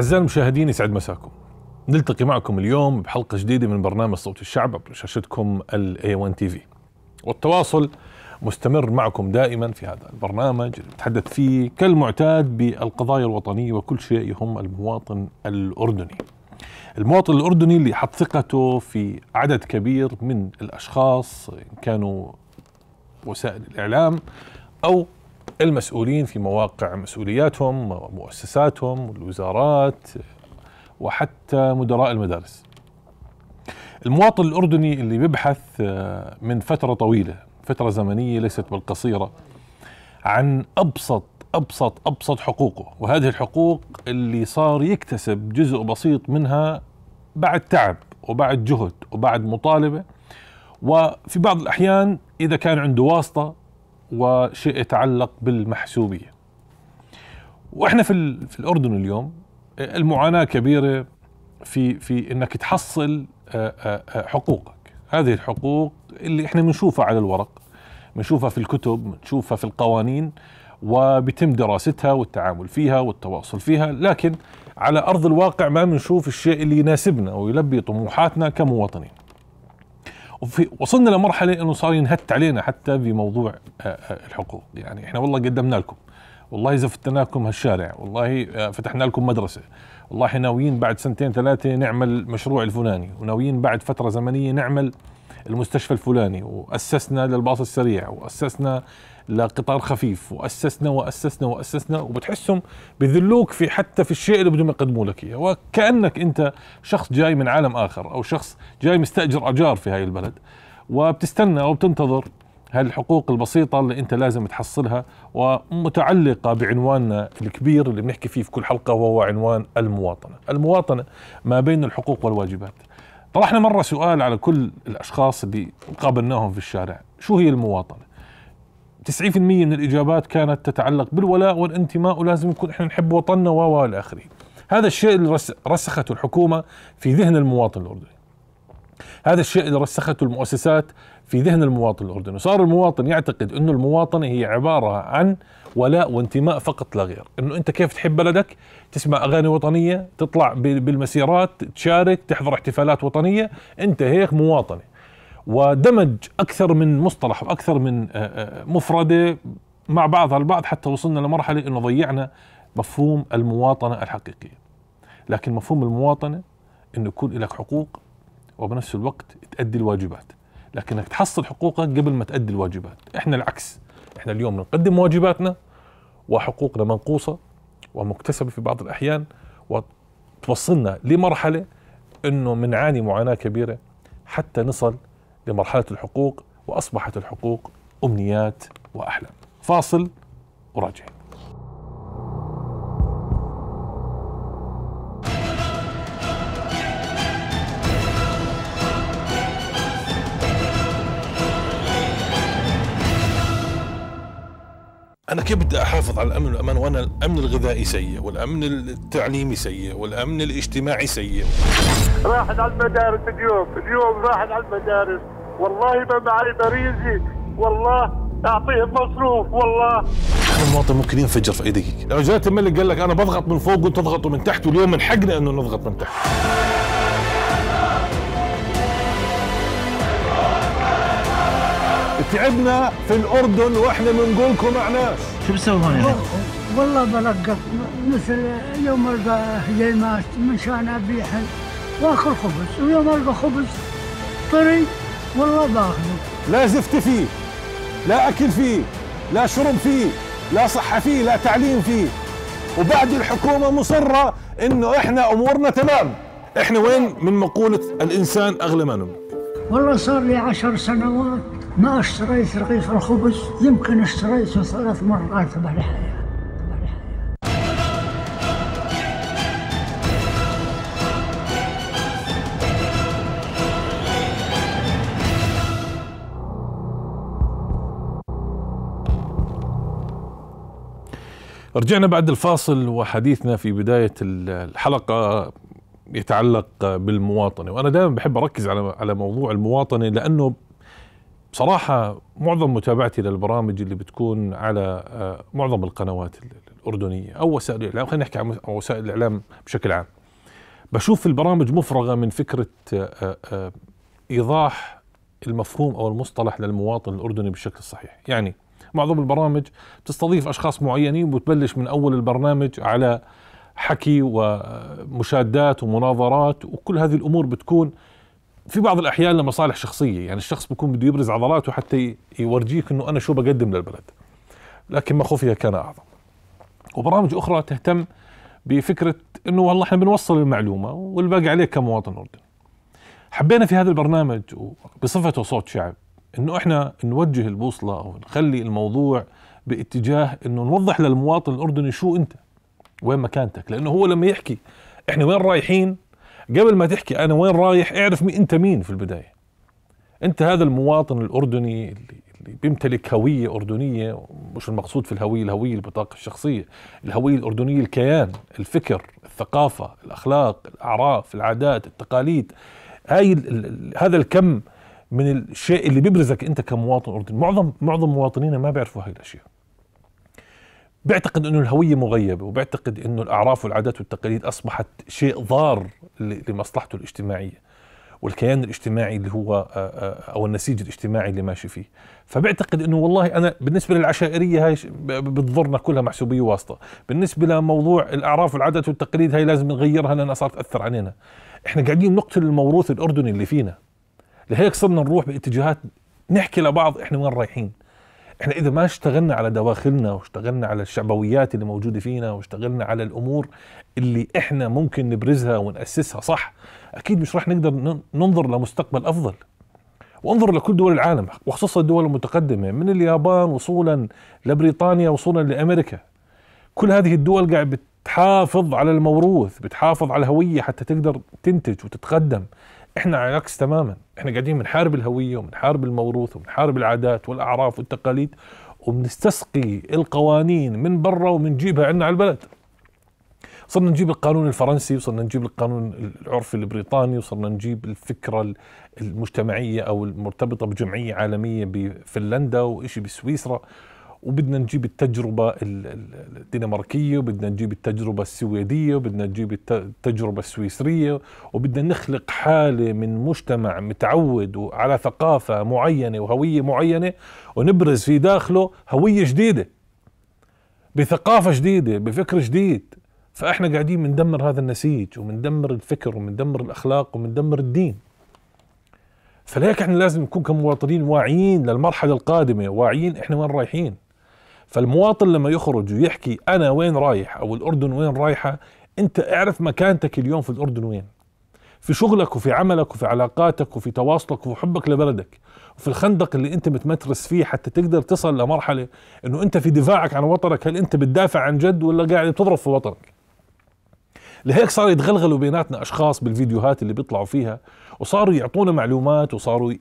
أعزائي المشاهدين يسعد مساكم نلتقي معكم اليوم بحلقة جديدة من برنامج صوت الشعب عبر شاشتكم الاي 1 تي في والتواصل مستمر معكم دائما في هذا البرنامج اللي فيه كالمعتاد بالقضايا الوطنية وكل شيء يهم المواطن الأردني المواطن الأردني اللي حط ثقته في عدد كبير من الأشخاص إن كانوا وسائل الإعلام أو المسؤولين في مواقع مسؤولياتهم مؤسساتهم والوزارات وحتى مدراء المدارس المواطن الأردني اللي بيبحث آه، من فترة طويلة فترة زمنية ليست بالقصيرة عن أبسط أبسط أبسط حقوقه وهذه الحقوق اللي صار يكتسب جزء بسيط منها بعد تعب وبعد جهد وبعد مطالبة وفي بعض الأحيان إذا كان عنده واسطة وشيء يتعلق بالمحسوبيه. واحنا في في الاردن اليوم المعاناه كبيره في في انك تحصل آه، آه، آه، حقوقك، هذه الحقوق اللي احنا بنشوفها على الورق، بنشوفها في الكتب، بنشوفها في القوانين وبتم دراستها والتعامل فيها والتواصل فيها، لكن على ارض الواقع ما بنشوف الشيء اللي يناسبنا ويلبي طموحاتنا كمواطنين. وفي وصلنا لمرحله انه صار ينهت علينا حتى في موضوع آه، آه، الحقوق يعني احنا والله قدمنا لكم والله زفتنا لكم هالشارع والله آه، فتحنا لكم مدرسه والله احنا ناويين بعد سنتين ثلاثه نعمل مشروع الفلاني وناويين بعد فتره زمنيه نعمل المستشفى الفلاني واسسنا للباص السريع واسسنا لقطار خفيف واسسنا واسسنا واسسنا وبتحسهم بذلوك في حتى في الشيء اللي بدهم يقدموا لك اياه وكانك انت شخص جاي من عالم اخر او شخص جاي مستاجر اجار في هاي البلد وبتستنى او بتنتظر هالحقوق البسيطة اللي أنت لازم تحصلها ومتعلقة بعنواننا الكبير اللي بنحكي فيه في كل حلقة وهو عنوان المواطنة المواطنة ما بين الحقوق والواجبات طرحنا مرة سؤال على كل الأشخاص اللي قابلناهم في الشارع شو هي المواطنة 90% من الإجابات كانت تتعلق بالولاء والانتماء ولازم يكون إحنا نحب وطننا و إلى آخره هذا الشيء اللي رسخته الحكومة في ذهن المواطن الأردني هذا الشيء اللي رسخته المؤسسات في ذهن المواطن الأردني وصار المواطن يعتقد أنه المواطنة هي عبارة عن ولاء وانتماء فقط لا غير أنه أنت كيف تحب بلدك تسمع أغاني وطنية تطلع بالمسيرات تشارك تحضر احتفالات وطنية أنت هيك مواطنة ودمج أكثر من مصطلح وأكثر من آه، آه، مفردة مع بعضها البعض حتى وصلنا لمرحلة أنه ضيعنا مفهوم المواطنة الحقيقية لكن مفهوم المواطنة أنه يكون لك حقوق وبنفس الوقت تأدي الواجبات لكنك تحصل حقوقك قبل ما تأدي الواجبات احنا العكس احنا اليوم بنقدم واجباتنا وحقوقنا منقوصة ومكتسبة في بعض الأحيان وتوصلنا لمرحلة أنه بنعاني معاناة كبيرة حتى نصل لمرحلة الحقوق وأصبحت الحقوق أمنيات وأحلام فاصل وراجع انا كيف بدي احافظ على الامن والامان وانا الامن الغذائي سيء والامن التعليمي سيء والامن الاجتماعي سيء راحت على المدارس اليوم اليوم راحت على المدارس والله ما معي بريزي والله اعطيه مصروف والله المواطن ممكن ينفجر في ايديك دقيقه لو الملك قال لك انا بضغط من فوق وانت تضغطوا من تحت واليوم من حقنا انه نضغط من تحت تعبنا في الاردن واحنا بنقولكم مع ناس شو بتسوي هون والله بلقط مثل يوم القى هليمات من شان واكل خبز ويوم القى خبز طري والله باخذه لا زفت فيه لا أكل فيه لا شرب فيه لا صحة فيه لا تعليم فيه وبعد الحكومة مصرة إنه إحنا أمورنا تمام إحنا وين من مقولة الإنسان أغلى ما والله صار لي عشر سنوات ما اشتريت رغيف الخبز يمكن اشتريته ثلاث مرات بهالحياه رجعنا بعد الفاصل وحديثنا في بداية الحلقة يتعلق بالمواطنة وأنا دائما بحب أركز على على موضوع المواطنة لأنه بصراحة معظم متابعتي للبرامج اللي بتكون على آه، معظم القنوات الأردنية أو وسائل الإعلام خلينا نحكي عن وسائل الإعلام بشكل عام بشوف البرامج مفرغة من فكرة آه، آه، إيضاح المفهوم أو المصطلح للمواطن الأردني بالشكل الصحيح يعني معظم البرامج بتستضيف اشخاص معينين وبتبلش من اول البرنامج على حكي ومشادات ومناظرات وكل هذه الامور بتكون في بعض الاحيان لمصالح شخصيه يعني الشخص بيكون بده يبرز عضلاته حتى يورجيك انه انا شو بقدم للبلد لكن ما خفي كان اعظم وبرامج اخرى تهتم بفكره انه والله احنا بنوصل المعلومه والباقي عليك كمواطن اردني حبينا في هذا البرنامج بصفته صوت شعب انه احنا نوجه البوصله او نخلي الموضوع باتجاه انه نوضح للمواطن الاردني شو انت وين مكانتك لانه هو لما يحكي احنا وين رايحين قبل ما تحكي انا وين رايح اعرف مين انت مين في البدايه انت هذا المواطن الاردني اللي, اللي بيمتلك هويه اردنيه مش المقصود في الهويه الهويه البطاقه الشخصيه الهويه الاردنيه الكيان الفكر الثقافه الاخلاق الاعراف العادات التقاليد هاي هذا الكم من الشيء اللي بيبرزك انت كمواطن اردني معظم معظم مواطنينا ما بيعرفوا هاي الاشياء بيعتقد انه الهويه مغيبه وبيعتقد انه الاعراف والعادات والتقاليد اصبحت شيء ضار لمصلحته الاجتماعيه والكيان الاجتماعي اللي هو او النسيج الاجتماعي اللي ماشي فيه فبعتقد انه والله انا بالنسبه للعشائريه هاي بتضرنا كلها محسوبيه واسطه بالنسبه لموضوع الاعراف والعادات والتقاليد هاي لازم نغيرها لانها صارت تاثر علينا احنا قاعدين نقتل الموروث الاردني اللي فينا لهيك صرنا نروح باتجاهات نحكي لبعض احنا وين رايحين احنا اذا ما اشتغلنا على دواخلنا واشتغلنا على الشعبويات اللي موجوده فينا واشتغلنا على الامور اللي احنا ممكن نبرزها وناسسها صح اكيد مش راح نقدر ننظر لمستقبل افضل وانظر لكل دول العالم وخصوصا الدول المتقدمه من اليابان وصولا لبريطانيا وصولا لامريكا كل هذه الدول قاعد بتحافظ على الموروث بتحافظ على الهويه حتى تقدر تنتج وتتقدم احنا على العكس تماما احنا قاعدين بنحارب الهويه وبنحارب الموروث وبنحارب العادات والاعراف والتقاليد وبنستسقي القوانين من برا وبنجيبها عندنا على البلد صرنا نجيب القانون الفرنسي وصرنا نجيب القانون العرفي البريطاني وصرنا نجيب الفكرة المجتمعية أو المرتبطة بجمعية عالمية بفنلندا وإشي بسويسرا وبدنا نجيب التجربة الدنماركية وبدنا نجيب التجربة السويدية وبدنا نجيب التجربة السويسرية وبدنا نخلق حالة من مجتمع متعود على ثقافة معينة وهوية معينة ونبرز في داخله هوية جديدة بثقافة جديدة بفكر جديد فإحنا قاعدين بندمر هذا النسيج وبندمر الفكر وبندمر الأخلاق وبندمر الدين فلهيك احنا لازم نكون كمواطنين واعيين للمرحله القادمه واعيين احنا وين رايحين فالمواطن لما يخرج ويحكي انا وين رايح او الاردن وين رايحه انت اعرف مكانتك اليوم في الاردن وين في شغلك وفي عملك وفي علاقاتك وفي تواصلك وفي حبك لبلدك وفي الخندق اللي انت متمترس فيه حتى تقدر تصل لمرحله انه انت في دفاعك عن وطنك هل انت بتدافع عن جد ولا قاعد بتضرب في وطنك لهيك صار يتغلغلوا بيناتنا اشخاص بالفيديوهات اللي بيطلعوا فيها وصاروا يعطونا معلومات وصاروا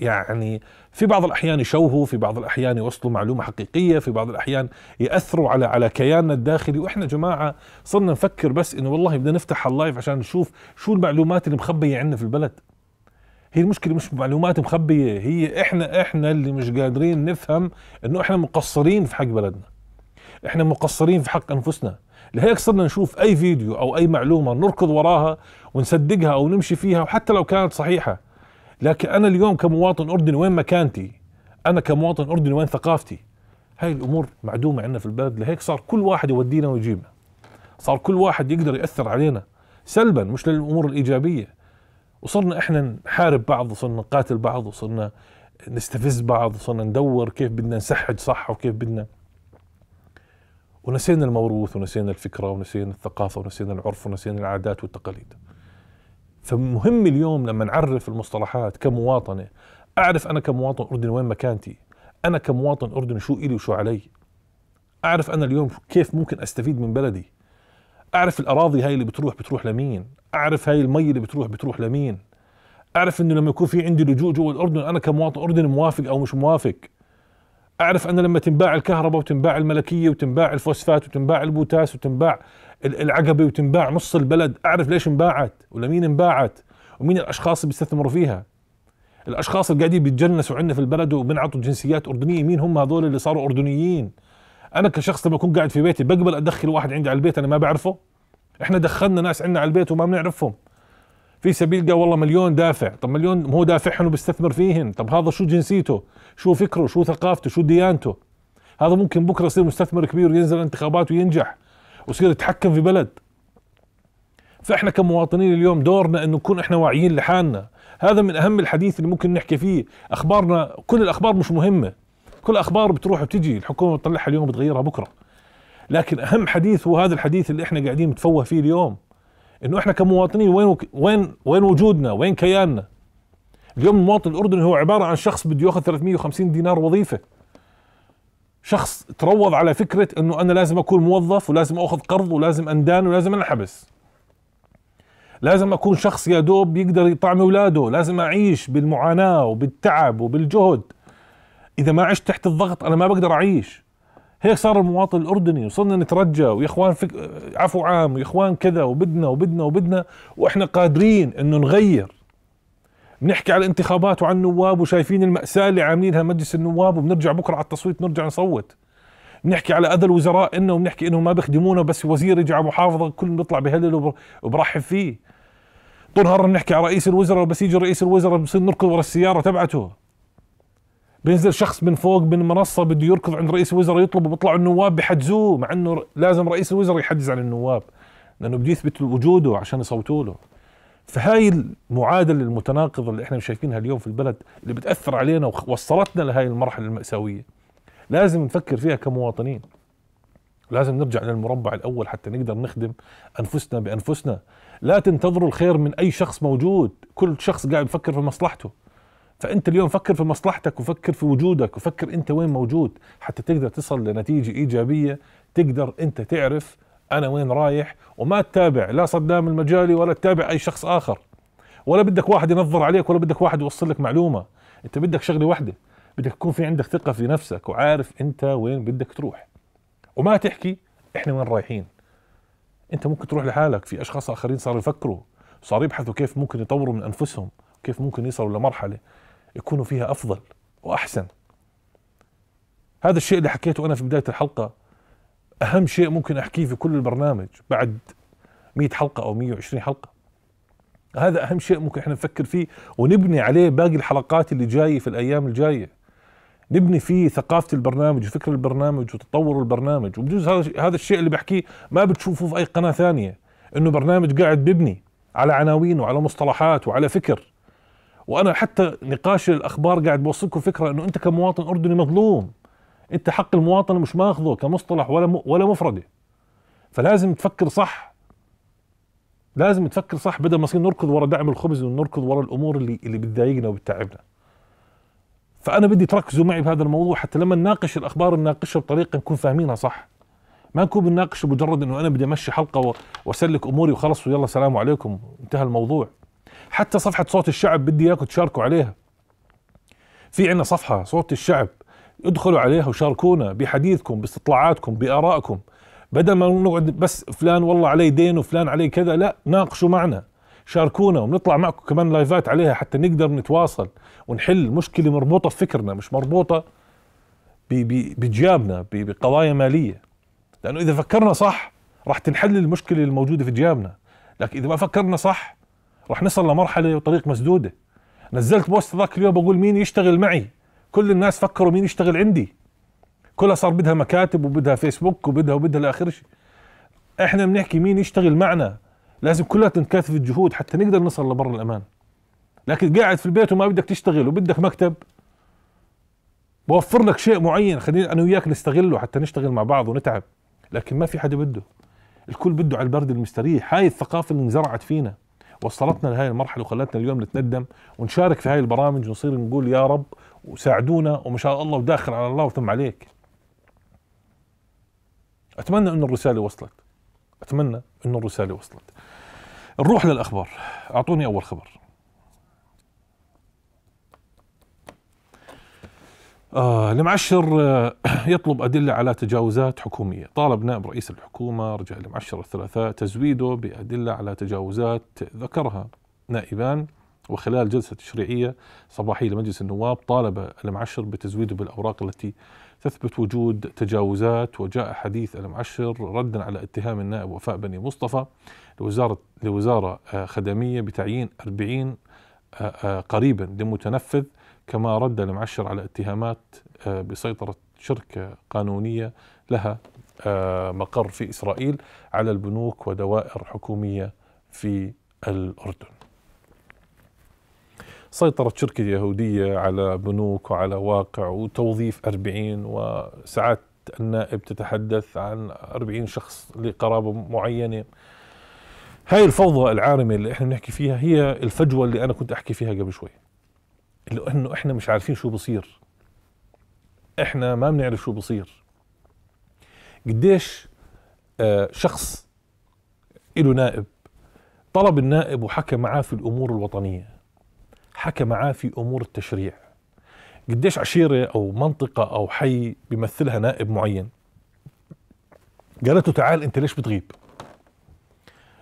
يعني في بعض الاحيان يشوهوا في بعض الاحيان يوصلوا معلومه حقيقيه في بعض الاحيان ياثروا على على كياننا الداخلي واحنا جماعه صرنا نفكر بس انه والله بدنا نفتح اللايف عشان نشوف شو المعلومات اللي مخبيه عندنا في البلد هي المشكله مش معلومات مخبيه هي احنا احنا اللي مش قادرين نفهم انه احنا مقصرين في حق بلدنا احنا مقصرين في حق انفسنا لهيك صرنا نشوف اي فيديو او اي معلومه نركض وراها ونصدقها او نمشي فيها وحتى لو كانت صحيحه لكن انا اليوم كمواطن اردني وين مكانتي انا كمواطن اردني وين ثقافتي هاي الامور معدومه عندنا في البلد لهيك صار كل واحد يودينا ويجيبنا صار كل واحد يقدر ياثر علينا سلبا مش للامور الايجابيه وصرنا احنا نحارب بعض وصرنا نقاتل بعض وصرنا نستفز بعض وصرنا ندور كيف بدنا نسحج صح وكيف بدنا ونسينا الموروث ونسينا الفكرة ونسينا الثقافة ونسينا العرف ونسينا العادات والتقاليد فمهم اليوم لما نعرف المصطلحات كمواطنة أعرف أنا كمواطن أردني وين مكانتي أنا كمواطن أردني شو إلي وشو علي أعرف أنا اليوم كيف ممكن أستفيد من بلدي أعرف الأراضي هاي اللي بتروح بتروح لمين أعرف هاي المي اللي بتروح بتروح لمين أعرف أنه لما يكون في عندي لجوء جوا الأردن أنا كمواطن أردني موافق أو مش موافق اعرف انا لما تنباع الكهرباء وتنباع الملكيه وتنباع الفوسفات وتنباع البوتاس وتنباع العقبه وتنباع نص البلد اعرف ليش انباعت ولمين انباعت ومين الاشخاص اللي بيستثمروا فيها الاشخاص اللي قاعدين بيتجنسوا عندنا في البلد وبنعطوا جنسيات اردنيه مين هم هذول اللي صاروا اردنيين انا كشخص لما اكون قاعد في بيتي بقبل ادخل واحد عندي على البيت انا ما بعرفه احنا دخلنا ناس عندنا على البيت وما بنعرفهم في سبيل قال والله مليون دافع طب مليون هو دافعهم وبيستثمر فيهن طب هذا شو جنسيته شو فكره شو ثقافته شو ديانته هذا ممكن بكره يصير مستثمر كبير وينزل انتخابات وينجح ويصير يتحكم في بلد فاحنا كمواطنين اليوم دورنا انه نكون احنا واعيين لحالنا هذا من اهم الحديث اللي ممكن نحكي فيه اخبارنا كل الاخبار مش مهمه كل اخبار بتروح وبتجي الحكومه بتطلعها اليوم بتغيرها بكره لكن اهم حديث هو هذا الحديث اللي احنا قاعدين نتفوه فيه اليوم انه احنا كمواطنين وين وين وين وجودنا وين كياننا اليوم المواطن الاردني هو عباره عن شخص بده ياخذ 350 دينار وظيفه شخص تروض على فكره انه انا لازم اكون موظف ولازم اخذ قرض ولازم اندان ولازم انحبس لازم اكون شخص يا دوب يقدر يطعم اولاده لازم اعيش بالمعاناه وبالتعب وبالجهد اذا ما عشت تحت الضغط انا ما بقدر اعيش هيك صار المواطن الاردني وصرنا نترجى ويا اخوان فك... عفو عام ويا اخوان كذا وبدنا وبدنا وبدنا واحنا قادرين انه نغير بنحكي على الانتخابات وعن النواب وشايفين المأساة اللي عاملينها مجلس النواب وبنرجع بكرة على التصويت نرجع نصوت بنحكي على أذى الوزراء إنه وبنحكي إنه ما بيخدمونا بس وزير يجي على محافظة كل بيطلع بهلل وبرحب فيه طول نهار بنحكي على رئيس الوزراء بس يجي رئيس الوزراء بنصير نركض ورا السيارة تبعته بينزل شخص من فوق من منصه بده يركض عند رئيس الوزراء يطلب بيطلعوا النواب بحجزوه مع انه لازم رئيس الوزراء يحجز عن النواب لانه بده يثبت وجوده عشان يصوتوا له فهاي المعادله المتناقضه اللي احنا شايفينها اليوم في البلد اللي بتاثر علينا ووصلتنا لهي المرحله الماساويه لازم نفكر فيها كمواطنين لازم نرجع للمربع الاول حتى نقدر نخدم انفسنا بانفسنا لا تنتظروا الخير من اي شخص موجود كل شخص قاعد يفكر في مصلحته فانت اليوم فكر في مصلحتك وفكر في وجودك وفكر انت وين موجود حتى تقدر تصل لنتيجه ايجابيه تقدر انت تعرف انا وين رايح وما تتابع لا صدام المجالي ولا تتابع اي شخص اخر ولا بدك واحد ينظر عليك ولا بدك واحد يوصل لك معلومه انت بدك شغله واحده بدك يكون في عندك ثقه في نفسك وعارف انت وين بدك تروح وما تحكي احنا وين رايحين انت ممكن تروح لحالك في اشخاص اخرين صاروا يفكروا صاروا يبحثوا كيف ممكن يطوروا من انفسهم كيف ممكن يصلوا لمرحله يكونوا فيها افضل واحسن هذا الشيء اللي حكيته انا في بدايه الحلقه اهم شيء ممكن احكيه في كل البرنامج بعد 100 حلقه او 120 حلقه هذا اهم شيء ممكن احنا نفكر فيه ونبني عليه باقي الحلقات اللي جايه في الايام الجايه نبني فيه ثقافه البرنامج وفكر البرنامج وتطور البرنامج وبجوز هذا الشيء اللي بحكيه ما بتشوفوه في اي قناه ثانيه انه برنامج قاعد ببني على عناوين وعلى مصطلحات وعلى فكر وانا حتى نقاش الاخبار قاعد بوصلكم فكره انه انت كمواطن اردني مظلوم انت حق المواطنه مش ماخذه كمصطلح ولا ولا مفرده فلازم تفكر صح لازم تفكر صح بدل ما نصير نركض ورا دعم الخبز ونركض ورا الامور اللي اللي بتضايقنا وبتتعبنا فانا بدي تركزوا معي بهذا الموضوع حتى لما نناقش الاخبار نناقشها بطريقه نكون فاهمينها صح ما نكون بنناقش مجرد انه انا بدي امشي حلقه واسلك اموري وخلص ويلا سلام عليكم انتهى الموضوع حتى صفحه صوت الشعب بدي اياكم تشاركوا عليها في عنا صفحه صوت الشعب ادخلوا عليها وشاركونا بحديثكم باستطلاعاتكم بارائكم بدل ما نقعد بس فلان والله عليه دين وفلان عليه كذا لا ناقشوا معنا شاركونا ونطلع معكم كمان لايفات عليها حتى نقدر نتواصل ونحل مشكله مربوطه بفكرنا مش مربوطه بجيابنا بقضايا ماليه لانه اذا فكرنا صح راح تنحل المشكله الموجوده في جيابنا لكن اذا ما فكرنا صح راح نصل لمرحله وطريق مسدوده نزلت بوست ذاك اليوم بقول مين يشتغل معي كل الناس فكروا مين يشتغل عندي كلها صار بدها مكاتب وبدها فيسبوك وبدها وبدها لاخر شيء احنا بنحكي مين يشتغل معنا لازم كلها تنكثف الجهود حتى نقدر نصل لبر الامان لكن قاعد في البيت وما بدك تشتغل وبدك مكتب بوفر لك شيء معين خلينا انا وياك نستغله حتى نشتغل مع بعض ونتعب لكن ما في حدا بده الكل بده على البرد المستريح هاي الثقافه اللي انزرعت فينا وصلتنا لهذه المرحله وخلتنا اليوم نتندم ونشارك في هذه البرامج ونصير نقول يا رب وساعدونا وما شاء الله وداخل على الله وثم عليك اتمنى انه الرساله وصلت اتمنى انه الرساله وصلت نروح للاخبار اعطوني اول خبر آه المعشر آه، يطلب أدلة على تجاوزات حكومية طالب نائب رئيس الحكومة رجاء المعشر الثلاثاء تزويده بأدلة على تجاوزات ذكرها نائبان وخلال جلسة تشريعية صباحية لمجلس النواب طالب المعشر بتزويده بالأوراق التي تثبت وجود تجاوزات وجاء حديث المعشر ردا على اتهام النائب وفاء بني مصطفى لوزارة, لوزارة آه، خدمية بتعيين 40 آه، قريبا لمتنفذ كما رد المعشر على اتهامات آه، بسيطرة شركة قانونية لها آه، مقر في إسرائيل على البنوك ودوائر حكومية في الأردن سيطرت شركة يهودية على بنوك وعلى واقع وتوظيف 40 وساعات النائب تتحدث عن 40 شخص لقرابة معينة هاي الفوضى العارمة اللي احنا بنحكي فيها هي الفجوة اللي أنا كنت أحكي فيها قبل شوي لانه احنا مش عارفين شو بصير احنا ما بنعرف شو بصير قديش آه، شخص له نائب طلب النائب وحكى معاه في الامور الوطنيه حكى معاه في امور التشريع قديش عشيره او منطقه او حي بيمثلها نائب معين قالت له تعال انت ليش بتغيب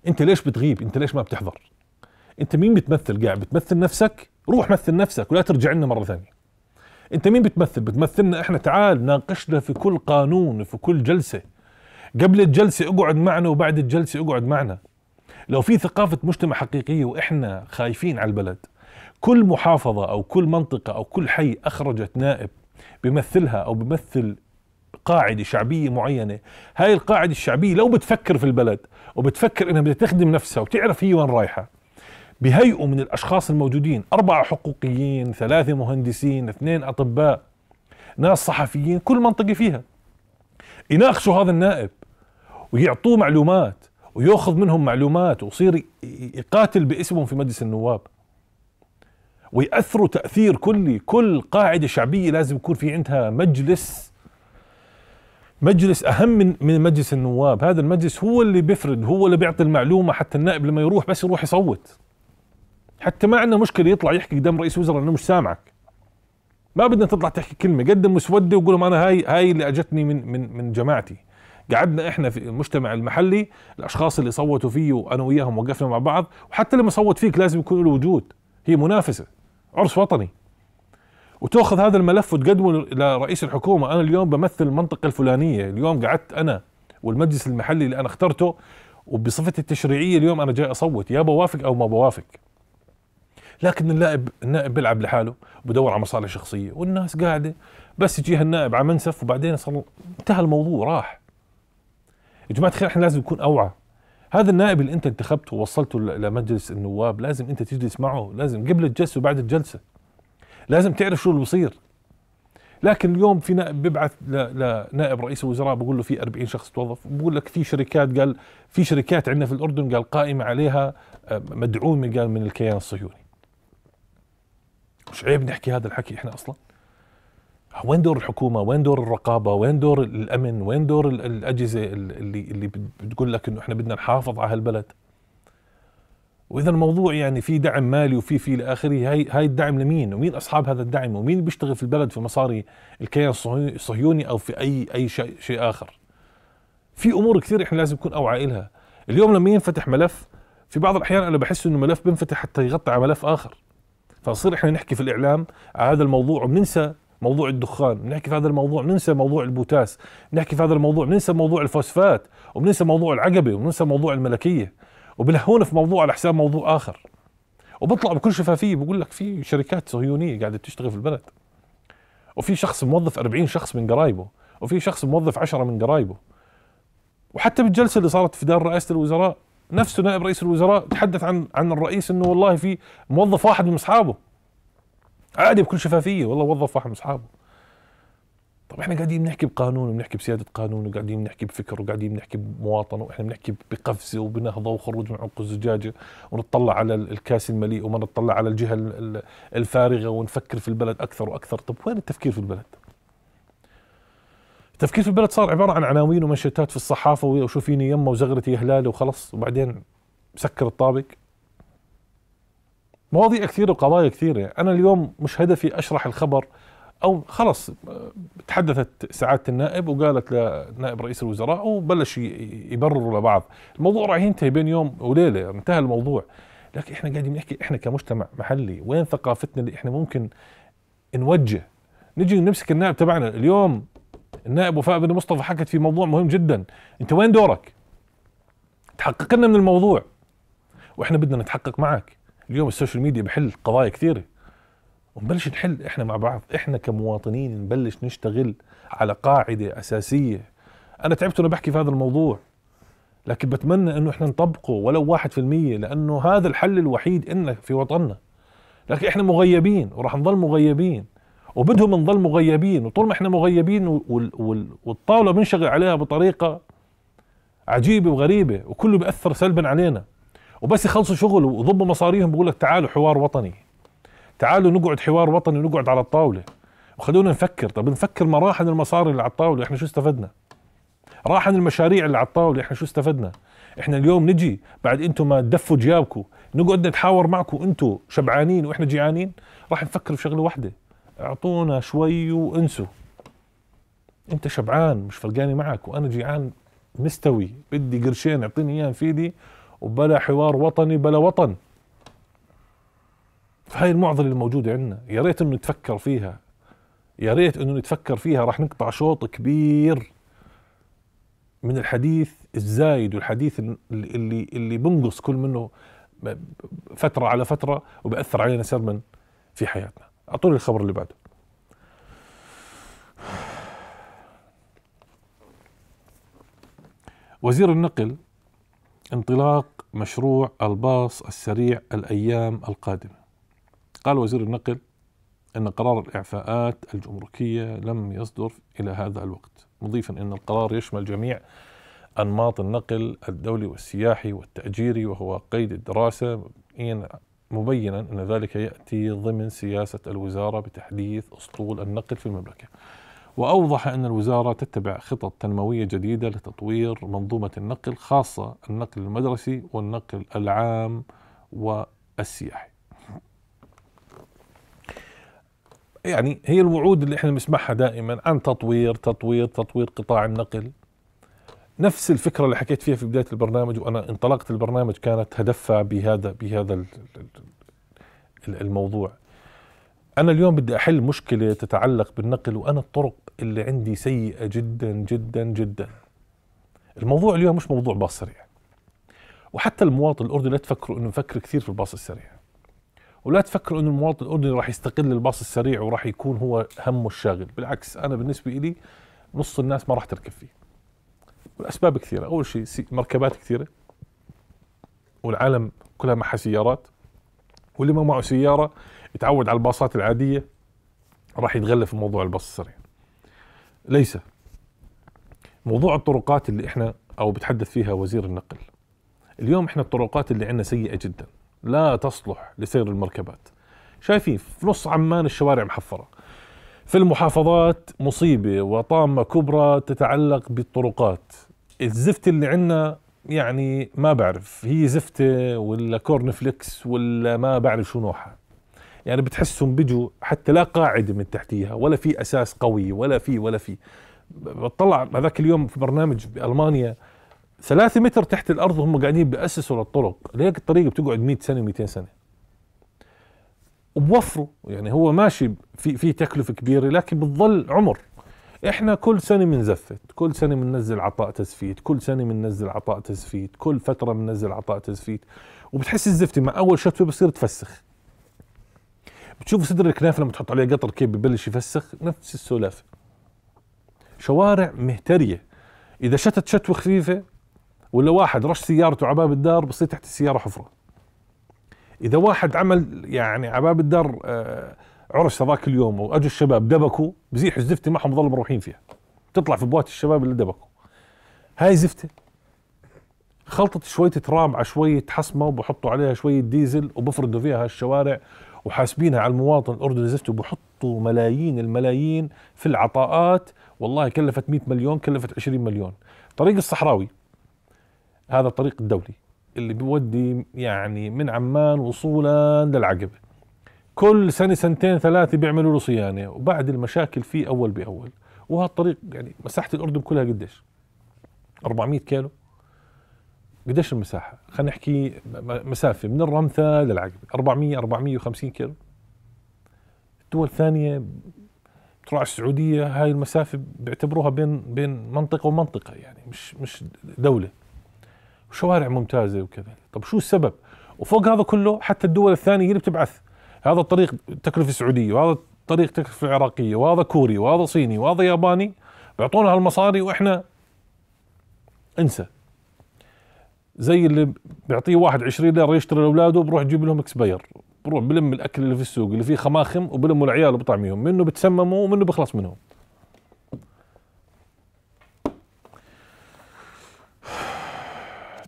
انت ليش بتغيب انت ليش ما بتحضر انت مين بتمثل قاعد بتمثل نفسك روح مثل نفسك ولا ترجع لنا مره ثانيه انت مين بتمثل بتمثلنا احنا تعال ناقشنا في كل قانون في كل جلسه قبل الجلسه اقعد معنا وبعد الجلسه اقعد معنا لو في ثقافه مجتمع حقيقيه واحنا خايفين على البلد كل محافظه او كل منطقه او كل حي اخرجت نائب بمثلها او بمثل قاعده شعبيه معينه هاي القاعده الشعبيه لو بتفكر في البلد وبتفكر انها بدها تخدم نفسها وتعرف هي وين رايحه بهيئوا من الاشخاص الموجودين اربعه حقوقيين ثلاثه مهندسين اثنين اطباء ناس صحفيين كل منطقه فيها يناقشوا هذا النائب ويعطوه معلومات وياخذ منهم معلومات ويصير يقاتل باسمهم في مجلس النواب ويأثروا تأثير كلي كل قاعدة شعبية لازم يكون في عندها مجلس مجلس أهم من من مجلس النواب هذا المجلس هو اللي بيفرد هو اللي بيعطي المعلومة حتى النائب لما يروح بس يروح يصوت حتى ما عندنا مشكله يطلع يحكي قدام رئيس وزراء انه مش سامعك ما بدنا تطلع تحكي كلمه قدم مسوده وقول لهم انا هاي هاي اللي اجتني من من من جماعتي قعدنا احنا في المجتمع المحلي الاشخاص اللي صوتوا فيه وانا وياهم وقفنا مع بعض وحتى لما صوت فيك لازم يكون له وجود هي منافسه عرس وطني وتاخذ هذا الملف وتقدمه لرئيس الحكومه انا اليوم بمثل المنطقه الفلانيه اليوم قعدت انا والمجلس المحلي اللي انا اخترته وبصفتي التشريعيه اليوم انا جاي اصوت يا بوافق او ما بوافق لكن اللاعب النائب بيلعب لحاله بدور على مصالح شخصيه والناس قاعده بس يجيها النائب على منسف وبعدين صار انتهى الموضوع راح يا جماعه الخير احنا لازم نكون اوعى هذا النائب اللي انت انتخبته ووصلته لمجلس النواب لازم انت تجلس معه لازم قبل الجلسه وبعد الجلسه لازم تعرف شو اللي بصير لكن اليوم في نائب بيبعث لنائب رئيس الوزراء بقول له في 40 شخص توظف بقول لك في شركات قال في شركات عندنا في الاردن قال قائمه عليها آه، مدعومه قال من الكيان الصهيوني مش عيب نحكي هذا الحكي احنا اصلا وين دور الحكومه وين دور الرقابه وين دور الامن وين دور الاجهزه اللي اللي بتقول لك انه احنا بدنا نحافظ على هالبلد واذا الموضوع يعني في دعم مالي وفي في الى اخره هاي هاي الدعم لمين ومين اصحاب هذا الدعم ومين بيشتغل في البلد في مصاري الكيان الصهيوني او في اي اي شيء, شيء اخر في امور كثير احنا لازم نكون اوعى لها اليوم لما ينفتح ملف في بعض الاحيان انا بحس انه ملف بينفتح حتى يغطي على ملف اخر فصير احنا نحكي في الاعلام على هذا الموضوع وبننسى موضوع الدخان بنحكي في هذا الموضوع بننسى موضوع البوتاس بنحكي في هذا الموضوع بننسى موضوع الفوسفات وبننسى موضوع العقبه وبننسى موضوع الملكيه وبلهون في موضوع على حساب موضوع اخر وبطلع بكل شفافيه بقول لك في شركات صهيونيه قاعده تشتغل في البلد وفي شخص موظف 40 شخص من قرايبه وفي شخص موظف 10 من قرايبه وحتى بالجلسه اللي صارت في دار رئاسه الوزراء نفسه نائب رئيس الوزراء تحدث عن عن الرئيس انه والله في موظف واحد من اصحابه عادي بكل شفافيه والله وظف واحد من اصحابه طب احنا قاعدين بنحكي بقانون وبنحكي بسياده قانون وقاعدين بنحكي بفكر وقاعدين بنحكي بمواطنه واحنا بنحكي بقفزه وبنهضه وخروج من عنق الزجاجه ونطلع على الكاس المليء وما نطلع على الجهه الفارغه ونفكر في البلد اكثر واكثر طب وين التفكير في البلد؟ التفكير في البلد صار عباره عن عناوين ومنشتات في الصحافه وشوفيني يمه وزغرتي يا هلالي وخلص وبعدين سكر الطابق مواضيع كثيره وقضايا كثيره انا اليوم مش هدفي اشرح الخبر او خلص تحدثت سعاده النائب وقالت لنائب رئيس الوزراء وبلش يبرروا لبعض الموضوع راح ينتهي بين يوم وليله انتهى الموضوع لكن احنا قاعدين نحكي احنا كمجتمع محلي وين ثقافتنا اللي احنا ممكن نوجه نجي نمسك النائب تبعنا اليوم النائب وفاء بن مصطفى حكت في موضوع مهم جدا انت وين دورك تحقق لنا من الموضوع واحنا بدنا نتحقق معك اليوم السوشيال ميديا بحل قضايا كثيره ونبلش نحل احنا مع بعض احنا كمواطنين نبلش نشتغل على قاعده اساسيه انا تعبت وانا بحكي في هذا الموضوع لكن بتمنى انه احنا نطبقه ولو 1% لانه هذا الحل الوحيد إلنا في وطننا لكن احنا مغيبين وراح نضل مغيبين وبدهم نضل مغيبين وطول ما احنا مغيبين والطاوله بنشغل عليها بطريقه عجيبه وغريبه وكله بياثر سلبا علينا وبس يخلصوا شغل ويضبوا مصاريهم بقول لك تعالوا حوار وطني تعالوا نقعد حوار وطني ونقعد على الطاوله وخلونا نفكر طب نفكر ما المصاري اللي على الطاوله احنا شو استفدنا راح عن المشاريع اللي على الطاوله احنا شو استفدنا احنا اليوم نجي بعد انتم ما تدفوا جيابكم نقعد نتحاور معكم انتم شبعانين واحنا جيعانين راح نفكر بشغله واحده اعطونا شوي وانسوا انت شبعان مش فلقاني معك وانا جيعان مستوي بدي قرشين اعطيني اياهم في ايدي وبلا حوار وطني بلا وطن فهي المعضله الموجوده عندنا يا ريت انه نتفكر فيها يا ريت انه نتفكر فيها راح نقطع شوط كبير من الحديث الزايد والحديث اللي اللي بنقص كل منه فتره على فتره وبأثر علينا سلبا في حياتنا اعطوني الخبر اللي بعده وزير النقل انطلاق مشروع الباص السريع الأيام القادمة قال وزير النقل أن قرار الإعفاءات الجمركية لم يصدر إلى هذا الوقت مضيفا أن القرار يشمل جميع أنماط النقل الدولي والسياحي والتأجيري وهو قيد الدراسة مبينا أن ذلك يأتي ضمن سياسة الوزارة بتحديث أسطول النقل في المملكة وأوضح أن الوزارة تتبع خطط تنموية جديدة لتطوير منظومة النقل خاصة النقل المدرسي والنقل العام والسياحي يعني هي الوعود اللي احنا بنسمعها دائما عن تطوير تطوير تطوير قطاع النقل نفس الفكره اللي حكيت فيها في بدايه البرنامج وانا انطلقت البرنامج كانت هدفها بهذا بهذا الموضوع انا اليوم بدي احل مشكله تتعلق بالنقل وانا الطرق اللي عندي سيئه جدا جدا جدا الموضوع اليوم مش موضوع باص سريع وحتى المواطن الاردني لا تفكروا انه يفكر كثير في الباص السريع ولا تفكروا انه المواطن الاردني راح يستقل الباص السريع وراح يكون هو همه الشاغل بالعكس انا بالنسبه إلي نص الناس ما راح تركب فيه والاسباب كثيره اول شيء مركبات كثيره والعالم كلها معها سيارات واللي ما معه سياره يتعود على الباصات العاديه راح يتغلف في موضوع الباص السريع ليس موضوع الطرقات اللي احنا او بتحدث فيها وزير النقل اليوم احنا الطرقات اللي عندنا سيئه جدا لا تصلح لسير المركبات شايفين في نص عمان الشوارع محفره في المحافظات مصيبه وطامه كبرى تتعلق بالطرقات الزفت اللي عندنا يعني ما بعرف هي زفتة ولا كورن فليكس ولا ما بعرف شو نوعها يعني بتحسهم بيجوا حتى لا قاعدة من تحتيها ولا في أساس قوي ولا في ولا في بطلع هذاك اليوم في برنامج بألمانيا ثلاثة متر تحت الأرض هم قاعدين بأسسوا للطرق ليك الطريق بتقعد 100 سنة 200 سنة وبوفروا يعني هو ماشي في في تكلفة كبيرة لكن بتظل عمر احنا كل سنه بنزفت كل سنه بننزل عطاء تزفيت كل سنه بننزل عطاء تزفيت كل فتره بننزل عطاء تزفيت وبتحس الزفته مع اول شطفه بصير تفسخ بتشوف صدر الكنافه لما تحط عليه قطر كيف ببلش يفسخ نفس السولافه شوارع مهتريه اذا شتت شتوه خفيفه ولا واحد رش سيارته على باب الدار بصير تحت السياره حفره اذا واحد عمل يعني على باب الدار آه عرس هذاك اليوم واجوا الشباب دبكوا بزيحوا الزفته معهم ظلوا مروحين فيها تطلع في بوات الشباب اللي دبكوا هاي زفته خلطت شوية تراب على شوية حصمة وبحطوا عليها شوية ديزل وبفردوا فيها الشوارع وحاسبينها على المواطن الأردني زفته وبحطوا ملايين الملايين في العطاءات والله كلفت 100 مليون كلفت 20 مليون طريق الصحراوي هذا الطريق الدولي اللي بيودي يعني من عمان وصولا للعقبة كل سنه سنتين ثلاثه بيعملوا له صيانه وبعد المشاكل فيه اول باول وهالطريق يعني مساحه الاردن كلها قديش 400 كيلو قديش المساحه خلينا نحكي مسافه من الرمثة للعقبة 400 450 كيلو الدول الثانيه تروح على السعوديه هاي المسافه بيعتبروها بين بين منطقه ومنطقه يعني مش مش دوله وشوارع ممتازه وكذا طب شو السبب وفوق هذا كله حتى الدول الثانيه اللي بتبعث هذا الطريق تكلفه سعوديه وهذا الطريق تكلفه عراقيه وهذا كوري وهذا صيني وهذا ياباني بيعطونا هالمصاري واحنا انسى زي اللي بيعطيه واحد 20 ليره يشتري لاولاده بروح يجيب لهم اكسباير بروح بلم الاكل اللي في السوق اللي فيه خماخم وبلموا العيال وبطعميهم منه بتسمموا ومنه بخلص منهم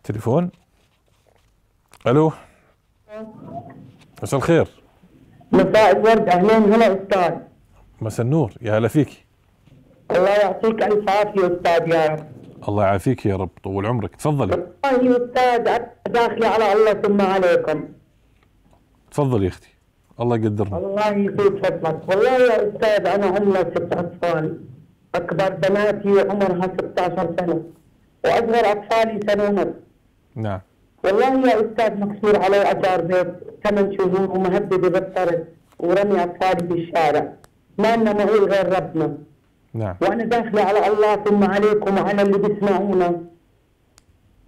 تليفون الو مساء الخير مساء الورد اهلين هلا استاذ مساء النور يا هلا فيك الله يعطيك الف عافيه استاذ يا رب الله يعافيك يا رب طول عمرك تفضلي والله استاذ داخله على الله ثم عليكم تفضلي يا اختي الله يقدرنا الله يزيد فضلك والله يا استاذ انا عمري ست اطفال اكبر بناتي عمرها 16 سنه واصغر اطفالي سنه ونص نعم والله يا استاذ مكسور علي اجار بيت ثمان شهور ومهدده بالطرد ورمي اطفالي بالشارع ما لنا معول غير ربنا نعم وانا داخله على الله ثم عليكم وعلى اللي بيسمعونا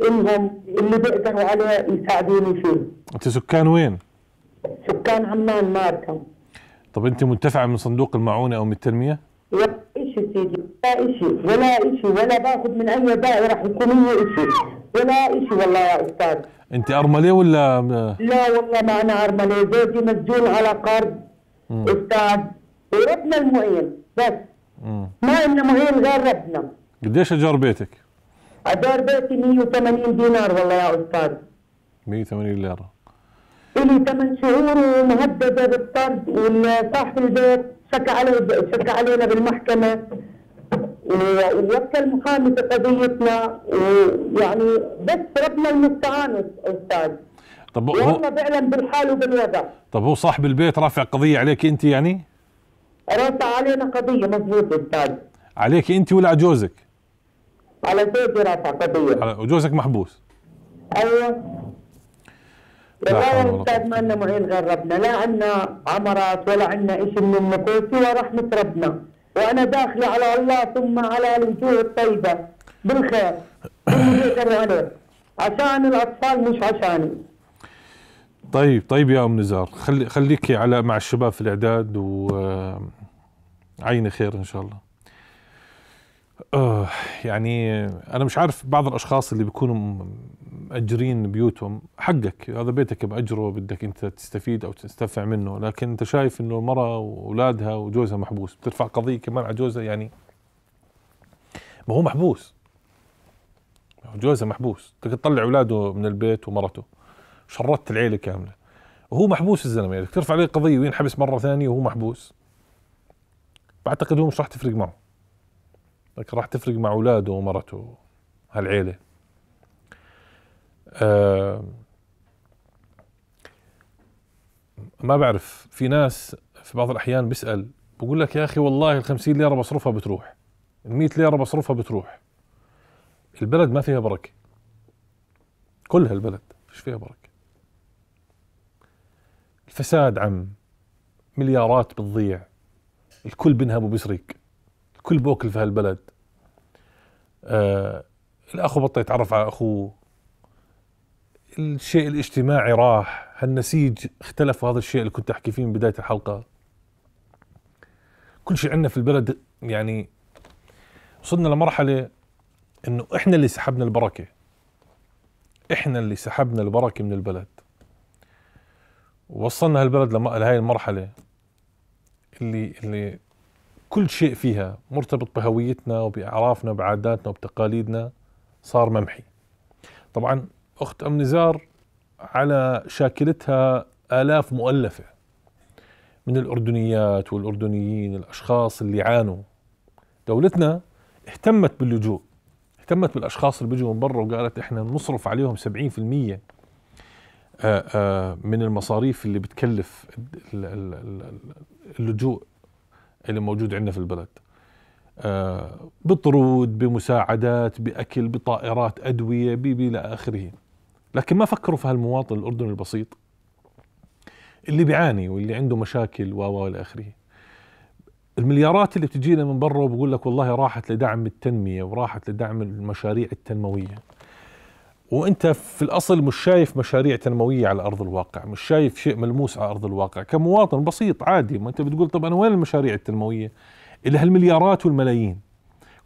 انهم اللي بيقدروا عليه يساعدوني فيه انت سكان وين؟ سكان عمان ماركم طب انت منتفعه من صندوق المعونه او من التنميه؟ لا شيء سيدي لا شيء ولا شيء ولا باخذ من اي دائره حكوميه شيء ولا شيء والله يا استاذ انت ارمله ولا لا والله ما انا ارمله زوجي مسجون على قرض استاذ وربنا المعين بس مم. ما لنا معين غير ربنا قديش اجار بيتك؟ اجار بيتي 180 دينار والله يا استاذ 180 ليره الي ثمان شهور ومهدده بالطرد وصاحب البيت شكى علي شكى علينا بالمحكمه ويوكل محامي في قضيتنا ويعني بس ربنا المستعان استاذ طب هو بيعلم بالحال وبالوضع طب هو صاحب البيت رافع قضيه عليك انت يعني؟ رافع علينا قضيه مضبوط استاذ عليك انت ولا على جوزك؟ على زوجي رافع قضيه على وجوزك محبوس ايوه لا استاذ ما لنا معين غير ربنا لا عندنا عمرات ولا عندنا شيء من النفوس سوى رحمه ربنا وانا داخله على الله ثم على الوجوه الطيبه بالخير عشان الاطفال مش عشاني طيب طيب يا ام نزار خلي خليكي على مع الشباب في الاعداد وعيني آه، خير ان شاء الله آه يعني انا مش عارف بعض الاشخاص اللي بيكونوا مأجرين بيوتهم حقك هذا بيتك بأجره بدك أنت تستفيد أو تستنفع منه لكن أنت شايف أنه المرأة وأولادها وجوزها محبوس بترفع قضية كمان على جوزها يعني ما هو محبوس جوزها محبوس بدك تطلع أولاده من البيت ومرته شردت العيلة كاملة وهو محبوس الزلمة يعني ترفع عليه قضية وينحبس مرة ثانية وهو محبوس بعتقد هو مش راح تفرق معه لكن راح تفرق مع أولاده ومرته هالعيلة آه، ما بعرف في ناس في بعض الأحيان بيسأل بقول لك يا أخي والله ال 50 ليرة بصرفها بتروح ال 100 ليرة بصرفها بتروح البلد ما فيها بركة كلها البلد مش فيها بركة الفساد عم مليارات بتضيع الكل بنهب وبيسرق الكل بوكل في هالبلد آه الاخ بطل يتعرف على اخوه الشيء الاجتماعي راح هالنسيج اختلف وهذا الشيء اللي كنت احكي فيه من بدايه الحلقه كل شيء عندنا في البلد يعني وصلنا لمرحله انه احنا اللي سحبنا البركه احنا اللي سحبنا البركه من البلد وصلنا هالبلد لهي المرحله اللي اللي كل شيء فيها مرتبط بهويتنا وبأعرافنا وبعاداتنا وبتقاليدنا صار ممحي طبعا أخت أم نزار على شاكلتها آلاف مؤلفة من الأردنيات والأردنيين الأشخاص اللي عانوا دولتنا اهتمت باللجوء اهتمت بالأشخاص اللي بيجوا من برا وقالت إحنا نصرف عليهم 70% آه، آه، من المصاريف اللي بتكلف اللجوء اللي موجود عندنا في البلد آه، بطرود بمساعدات بأكل بطائرات أدوية الى آخره لكن ما فكروا في هالمواطن الأردني البسيط اللي بيعاني واللي عنده مشاكل و إلى آخره المليارات اللي بتجينا من برا وبقول لك والله راحت لدعم التنمية وراحت لدعم المشاريع التنموية وانت في الاصل مش شايف مشاريع تنمويه على ارض الواقع، مش شايف شيء ملموس على ارض الواقع، كمواطن بسيط عادي ما انت بتقول طب انا وين المشاريع التنمويه؟ اللي هالمليارات والملايين.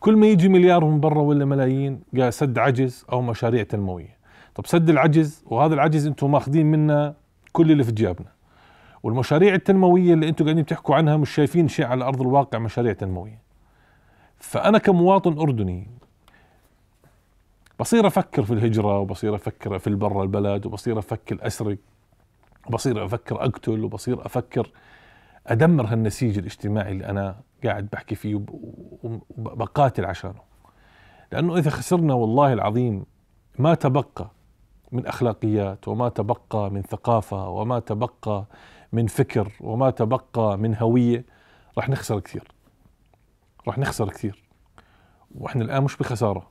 كل ما يجي مليار من برا ولا ملايين قال سد عجز او مشاريع تنمويه. طب سد العجز وهذا العجز انتم ماخذين منا كل اللي في جيابنا والمشاريع التنمويه اللي انتم قاعدين بتحكوا عنها مش شايفين شيء على ارض الواقع مشاريع تنمويه فانا كمواطن اردني بصير افكر في الهجره وبصير افكر في برا البلد وبصير افكر اسرق وبصير افكر اقتل وبصير افكر ادمر هالنسيج الاجتماعي اللي انا قاعد بحكي فيه وبقاتل عشانه لانه اذا خسرنا والله العظيم ما تبقى من اخلاقيات وما تبقى من ثقافه وما تبقى من فكر وما تبقى من هويه رح نخسر كثير رح نخسر كثير واحنا الان مش بخساره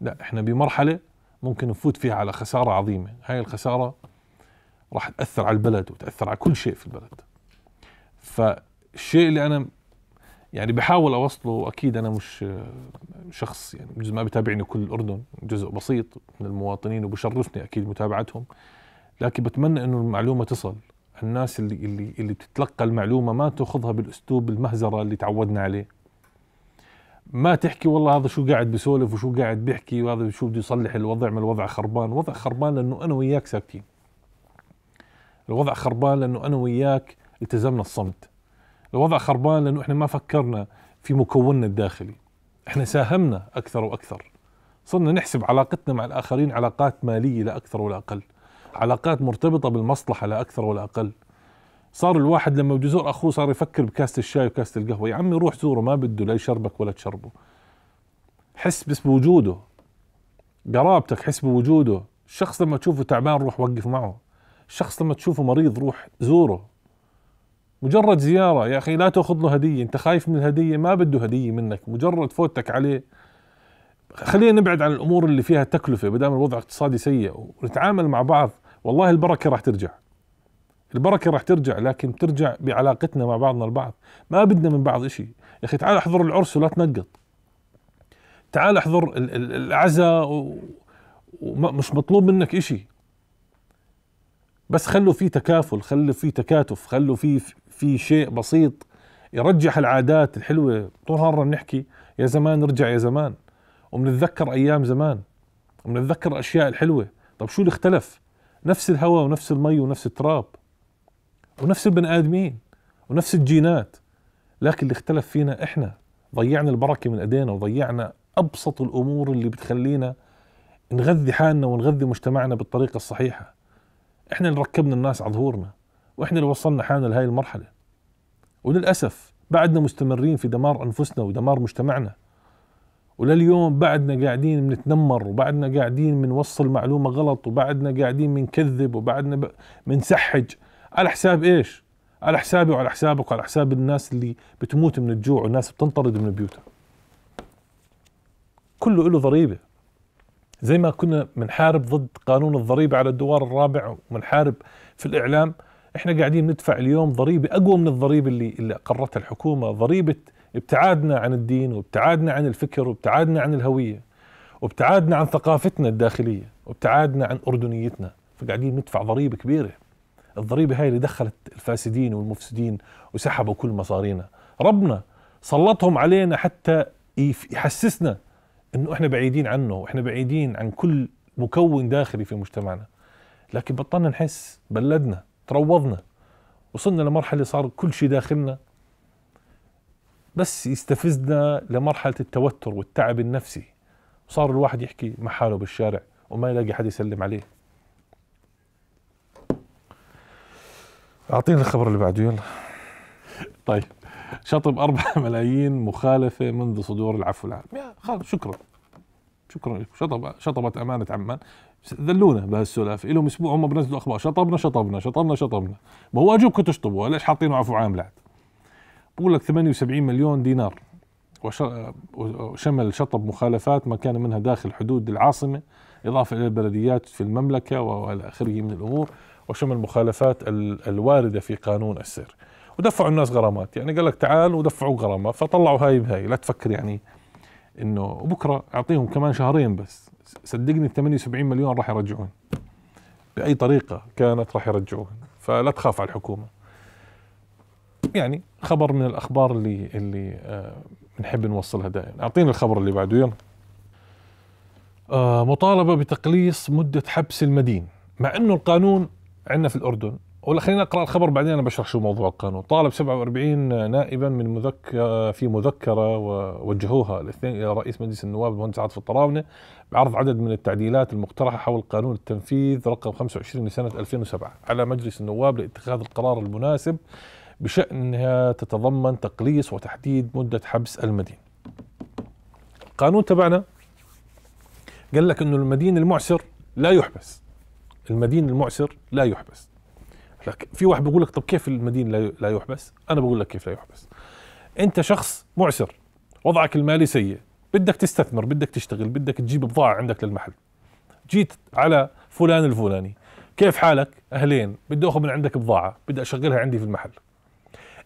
لا احنا بمرحله ممكن نفوت فيها على خساره عظيمه هاي الخساره راح تاثر على البلد وتاثر على كل شيء في البلد فالشيء اللي انا يعني بحاول اوصله اكيد انا مش شخص يعني جزء ما بتابعني كل الاردن جزء بسيط من المواطنين وبشرفني اكيد متابعتهم لكن بتمنى انه المعلومه تصل الناس اللي اللي اللي بتتلقى المعلومه ما تاخذها بالاسلوب المهزره اللي تعودنا عليه ما تحكي والله هذا شو قاعد بسولف وشو قاعد بيحكي وهذا شو بده يصلح الوضع ما الوضع خربان الوضع خربان لانه انا وياك ساكتين الوضع خربان لانه انا وياك التزمنا الصمت الوضع خربان لانه احنا ما فكرنا في مكوننا الداخلي احنا ساهمنا اكثر واكثر صرنا نحسب علاقتنا مع الاخرين علاقات ماليه لا اكثر ولا اقل علاقات مرتبطه بالمصلحه لا اكثر ولا اقل صار الواحد لما بده يزور اخوه صار يفكر بكاسه الشاي وكاسه القهوه يا عمي روح زوره ما بده لا يشربك ولا تشربه حس بس بوجوده قرابتك حس بوجوده الشخص لما تشوفه تعبان روح وقف معه الشخص لما تشوفه مريض روح زوره مجرد زياره يا اخي لا تاخذ له هديه انت خايف من الهديه ما بده هديه منك مجرد فوتك عليه خلينا نبعد عن الامور اللي فيها تكلفه ما دام الوضع الاقتصادي سيء ونتعامل مع بعض والله البركه راح ترجع البركه راح ترجع لكن ترجع بعلاقتنا مع بعضنا البعض ما بدنا من بعض إشي يا اخي تعال احضر العرس ولا تنقط تعال احضر العزاء ومش مطلوب منك إشي بس خلوا في تكافل خلوا في تكاتف خلوا في في شيء بسيط يرجح العادات الحلوه طول هالمرة بنحكي يا زمان نرجع يا زمان وبنتذكر ايام زمان وبنتذكر الاشياء الحلوه طب شو اللي اختلف نفس الهواء ونفس المي ونفس التراب ونفس البني ادمين ونفس الجينات لكن اللي اختلف فينا احنا ضيعنا البركه من ايدينا وضيعنا ابسط الامور اللي بتخلينا نغذي حالنا ونغذي مجتمعنا بالطريقه الصحيحه احنا اللي ركبنا الناس على ظهورنا واحنا اللي وصلنا حالنا لهي المرحله وللاسف بعدنا مستمرين في دمار انفسنا ودمار مجتمعنا ولليوم بعدنا قاعدين بنتنمر وبعدنا قاعدين بنوصل معلومه غلط وبعدنا قاعدين بنكذب وبعدنا بنسحج على حساب ايش؟ على حسابي وعلى حسابك وعلى حساب الناس اللي بتموت من الجوع والناس بتنطرد من بيوتها كله له ضريبه زي ما كنا بنحارب ضد قانون الضريبه على الدوار الرابع ومنحارب في الاعلام احنا قاعدين ندفع اليوم ضريبه اقوى من الضريبه اللي اللي اقرتها الحكومه ضريبه ابتعادنا عن الدين وابتعادنا عن الفكر وابتعادنا عن الهويه وابتعادنا عن ثقافتنا الداخليه وابتعادنا عن اردنيتنا فقاعدين ندفع ضريبه كبيره الضريبه هاي اللي دخلت الفاسدين والمفسدين وسحبوا كل مصارينا ربنا سلطهم علينا حتى يحسسنا انه احنا بعيدين عنه واحنا بعيدين عن كل مكون داخلي في مجتمعنا لكن بطلنا نحس بلدنا تروضنا وصلنا لمرحله صار كل شيء داخلنا بس يستفزنا لمرحله التوتر والتعب النفسي وصار الواحد يحكي مع حاله بالشارع وما يلاقي حد يسلم عليه اعطيني الخبر اللي بعده يلا طيب شطب أربعة ملايين مخالفة منذ صدور العفو العام يا خالد شكرا شكرا شطب شطبت أمانة عمان ذلونا بهالسولف لهم اسبوع هم بنزلوا اخبار شطبنا شطبنا شطبنا شطبنا ما هو اجوبكم تشطبوا ليش حاطينه عفو عام لعب بقول لك 78 مليون دينار وشمل شطب مخالفات ما كان منها داخل حدود العاصمه اضافه الى البلديات في المملكه والى اخره من الامور وشمل مخالفات الوارده في قانون السير ودفعوا الناس غرامات يعني قال لك تعال ودفعوا غرامه فطلعوا هاي بهاي لا تفكر يعني انه بكره اعطيهم كمان شهرين بس صدقني 78 مليون راح يرجعون باي طريقه كانت راح يرجعوهم فلا تخاف على الحكومه يعني خبر من الاخبار اللي اللي آه، بنحب آه نوصلها دائما اعطيني الخبر اللي بعده يلا آه مطالبه بتقليص مده حبس المدين مع انه القانون عندنا في الاردن ولا خلينا اقرا الخبر بعدين انا بشرح شو موضوع القانون طالب 47 نائبا من مذكره في مذكره ووجهوها الاثنين الى رئيس مجلس النواب المهندس عاطف الطراونه بعرض عدد من التعديلات المقترحة حول قانون التنفيذ رقم 25 لسنة 2007 على مجلس النواب لاتخاذ القرار المناسب بشأنها تتضمن تقليص وتحديد مدة حبس المدين القانون تبعنا قال لك انه المدين المعسر لا يحبس المدين المعسر لا يحبس لكن في واحد بيقول لك طب كيف المدين لا يحبس انا بقول لك كيف لا يحبس انت شخص معسر وضعك المالي سيء بدك تستثمر بدك تشتغل بدك تجيب بضاعة عندك للمحل جيت على فلان الفلاني كيف حالك أهلين بدي أخذ من عندك بضاعة بدي أشغلها عندي في المحل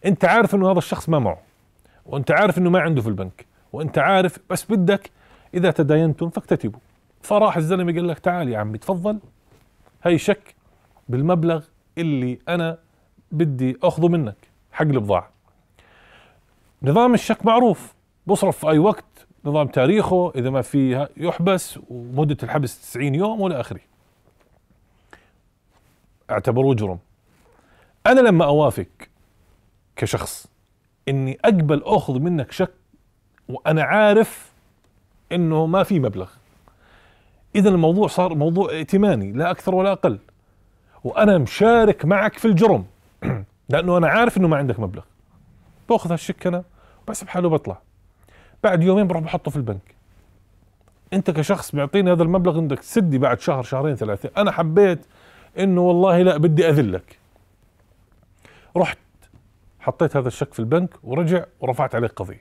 أنت عارف أنه هذا الشخص ما معه وأنت عارف أنه ما عنده في البنك وأنت عارف بس بدك إذا تداينتم فاكتتبوا فراح الزلمة قال لك تعال يا عمي تفضل هي شك بالمبلغ اللي أنا بدي أخذه منك حق البضاعة نظام الشك معروف بصرف في أي وقت نظام تاريخه إذا ما فيها يحبس ومدة الحبس 90 يوم ولا آخره اعتبروه جرم أنا لما أوافق كشخص إني أقبل أخذ منك شك وأنا عارف إنه ما في مبلغ إذا الموضوع صار موضوع ائتماني لا أكثر ولا أقل وأنا مشارك معك في الجرم لأنه أنا عارف إنه ما عندك مبلغ باخذ هالشك أنا بس بحاله بطلع بعد يومين بروح بحطه في البنك انت كشخص بيعطيني هذا المبلغ عندك تسدي بعد شهر شهرين ثلاثه انا حبيت انه والله لا بدي اذلك رحت حطيت هذا الشك في البنك ورجع ورفعت عليك قضيه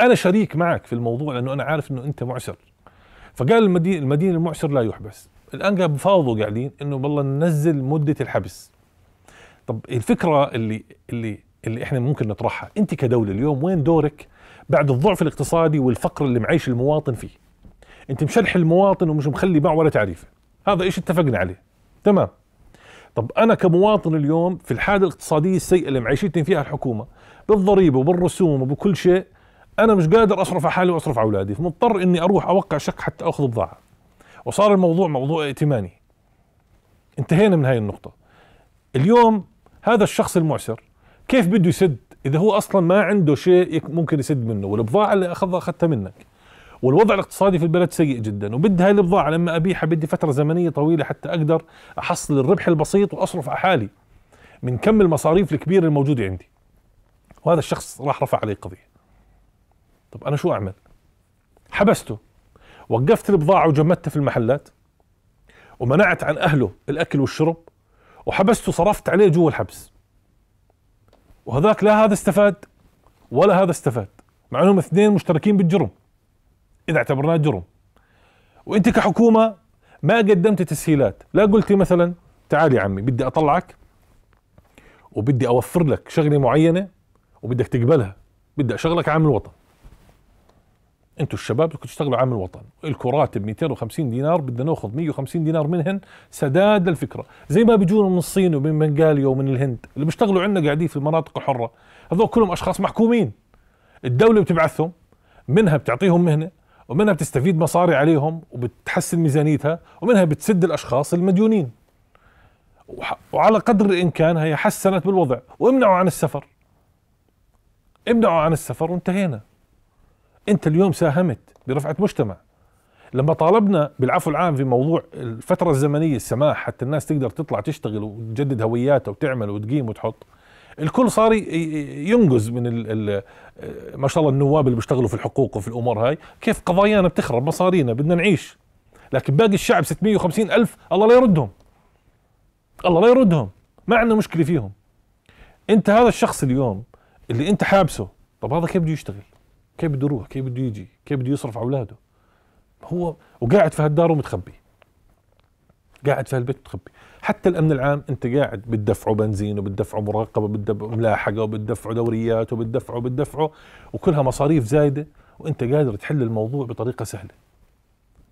انا شريك معك في الموضوع لانه انا عارف انه انت معسر فقال المدين المدين المعسر لا يحبس الان قاعد بفاوضوا قاعدين انه والله ننزل مده الحبس طب الفكره اللي اللي اللي احنا ممكن نطرحها انت كدوله اليوم وين دورك بعد الضعف الاقتصادي والفقر اللي معيش المواطن فيه انت مشلح المواطن ومش مخلي معه ولا تعريفه هذا ايش اتفقنا عليه تمام طب انا كمواطن اليوم في الحاله الاقتصاديه السيئه اللي معيشتني فيها الحكومه بالضريبه وبالرسوم وبكل شيء انا مش قادر اصرف على حالي واصرف على اولادي فمضطر اني اروح اوقع شق حتى اخذ بضاعه وصار الموضوع موضوع ائتماني انتهينا من هاي النقطه اليوم هذا الشخص المعسر كيف بده يسد اذا هو اصلا ما عنده شيء ممكن يسد منه والبضاعه اللي اخذها اخذتها منك والوضع الاقتصادي في البلد سيء جدا وبدي هاي البضاعه لما ابيعها بدي فتره زمنيه طويله حتى اقدر احصل الربح البسيط واصرف على حالي من كم المصاريف الكبيره الموجوده عندي وهذا الشخص راح رفع عليه قضيه طب انا شو اعمل حبسته وقفت البضاعه وجمدتها في المحلات ومنعت عن اهله الاكل والشرب وحبسته صرفت عليه جوا الحبس وهذاك لا هذا استفاد ولا هذا استفاد مع انهم اثنين مشتركين بالجرم اذا اعتبرناه جرم وانت كحكومه ما قدمت تسهيلات لا قلتي مثلا تعال يا عمي بدي اطلعك وبدي اوفر لك شغله معينه وبدك تقبلها بدي اشغلك عامل الوطن انتوا الشباب بدكم تشتغلوا عامل الوطن الكو راتب 250 دينار بدنا ناخذ 150 دينار منهن سداد للفكره زي ما بيجونا من الصين ومن بنغاليا ومن الهند اللي بيشتغلوا عندنا قاعدين في المناطق الحره هذول كلهم اشخاص محكومين الدوله بتبعثهم منها بتعطيهم مهنه ومنها بتستفيد مصاري عليهم وبتحسن ميزانيتها ومنها بتسد الاشخاص المديونين وعلى قدر الامكان هي حسنت بالوضع وامنعوا عن السفر امنعوا عن السفر وانتهينا انت اليوم ساهمت برفعه مجتمع لما طالبنا بالعفو العام في موضوع الفتره الزمنيه السماح حتى الناس تقدر تطلع تشتغل وتجدد هوياتها وتعمل وتقيم وتحط الكل صار ينقز من ال ال ما شاء الله النواب اللي بيشتغلوا في الحقوق وفي الامور هاي كيف قضايانا بتخرب مصارينا بدنا نعيش لكن باقي الشعب 650 ألف الله لا يردهم الله لا يردهم ما عندنا مشكله فيهم انت هذا الشخص اليوم اللي انت حابسه طب هذا كيف بده يشتغل كيف بده يروح كيف بده يجي كيف بده يصرف على اولاده هو وقاعد في هالدار ومتخبي قاعد في هالبيت متخبي حتى الامن العام انت قاعد بتدفعه بنزين وبتدفعه مراقبه وبتدفعه ملاحقه وبتدفعه دوريات وبتدفعه وبتدفعه وكلها مصاريف زايده وانت قادر تحل الموضوع بطريقه سهله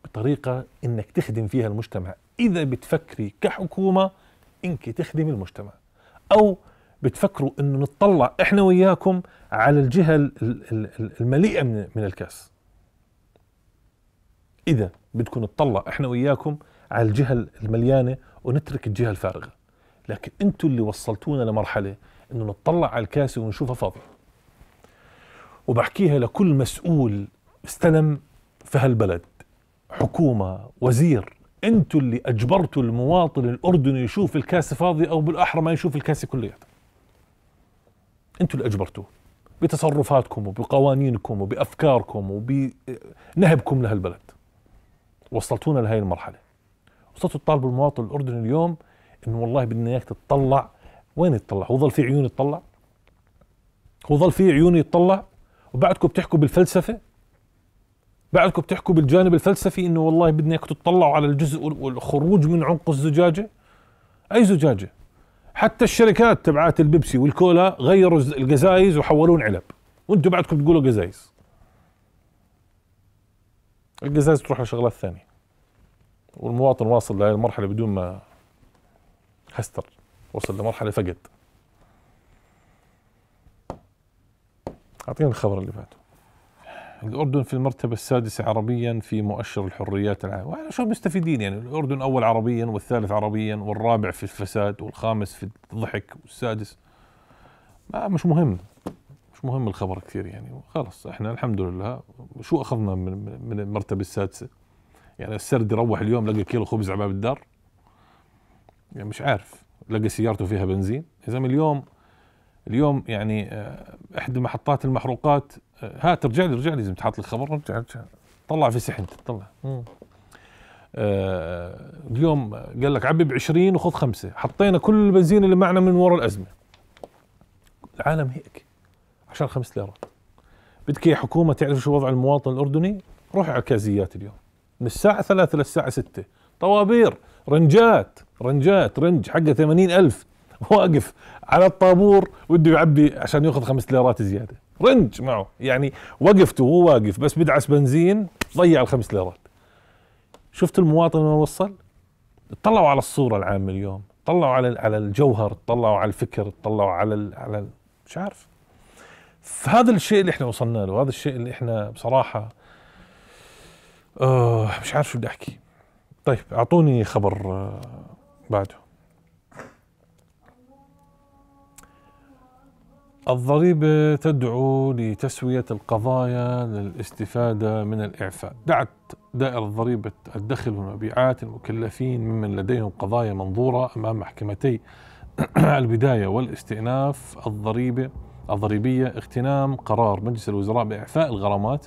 بطريقه انك تخدم فيها المجتمع اذا بتفكري كحكومه انك تخدمي المجتمع او بتفكروا انه نتطلع احنا وياكم على الجهه المليئه من الكاس اذا بدكم نتطلع احنا وياكم على الجهه المليانه ونترك الجهه الفارغه لكن انتم اللي وصلتونا لمرحله انه نتطلع على الكاسه ونشوفها فاضيه وبحكيها لكل مسؤول استلم في هالبلد حكومه وزير انتم اللي اجبرتوا المواطن الاردني يشوف الكاسه فاضيه او بالاحرى ما يشوف الكاسه كلياتها انتم اللي اجبرتوه بتصرفاتكم وبقوانينكم وبافكاركم وبنهبكم لهالبلد وصلتونا لهي المرحله وصلتوا تطالبوا المواطن الاردني اليوم انه والله بدنا اياك تتطلع وين تطلع هو ظل في عيون يتطلع هو ظل في عيون يتطلع وبعدكم بتحكوا بالفلسفه بعدكم بتحكوا بالجانب الفلسفي انه والله بدنا اياكم تطلعوا على الجزء والخروج من عنق الزجاجه اي زجاجه حتى الشركات تبعات البيبسي والكولا غيروا القزايز وحولون علب وانتم بعدكم تقولوا قزايز القزايز تروح لشغلات ثانيه والمواطن واصل لهي المرحله بدون ما هستر وصل لمرحله فقد اعطيني الخبر اللي فاته الأردن في المرتبة السادسة عربيا في مؤشر الحريات العامة وإحنا شو مستفيدين يعني الأردن أول عربيا والثالث عربيا والرابع في الفساد والخامس في الضحك والسادس ما مش مهم مش مهم الخبر كثير يعني خلص احنا الحمد لله شو اخذنا من من المرتبه السادسه يعني السرد يروح اليوم لقى كيلو خبز على باب الدار يعني مش عارف لقى سيارته فيها بنزين يا زلمه اليوم اليوم يعني آه، احدى محطات المحروقات آه، هات ارجع لي ارجع لي لازم تحط لي الخبر ارجع ارجع طلع في سحن طلع آه اليوم قال لك عبي ب 20 وخذ خمسه حطينا كل البنزين اللي معنا من وراء الازمه العالم هيك عشان خمس ليرات بدك يا حكومه تعرف شو وضع المواطن الاردني روح على الكازيات اليوم من الساعه 3 للساعه 6 طوابير رنجات رنجات رنج حقه 80000 واقف على الطابور وده يعبي عشان ياخذ خمس ليرات زياده رنج معه يعني وقفته وهو واقف بس بدعس بنزين ضيع الخمس ليرات شفت المواطن وين وصل اطلعوا على الصوره العامه اليوم اطلعوا على على الجوهر اطلعوا على الفكر اطلعوا على على مش عارف فهذا الشيء اللي احنا وصلنا له هذا الشيء اللي احنا بصراحه آه، مش عارف شو بدي احكي طيب اعطوني خبر آه، بعده الضريبة تدعو لتسوية القضايا للاستفادة من الإعفاء دعت دائرة ضريبة الدخل والمبيعات المكلفين ممن لديهم قضايا منظورة أمام محكمتي البداية والاستئناف الضريبة الضريبية اغتنام قرار مجلس الوزراء بإعفاء الغرامات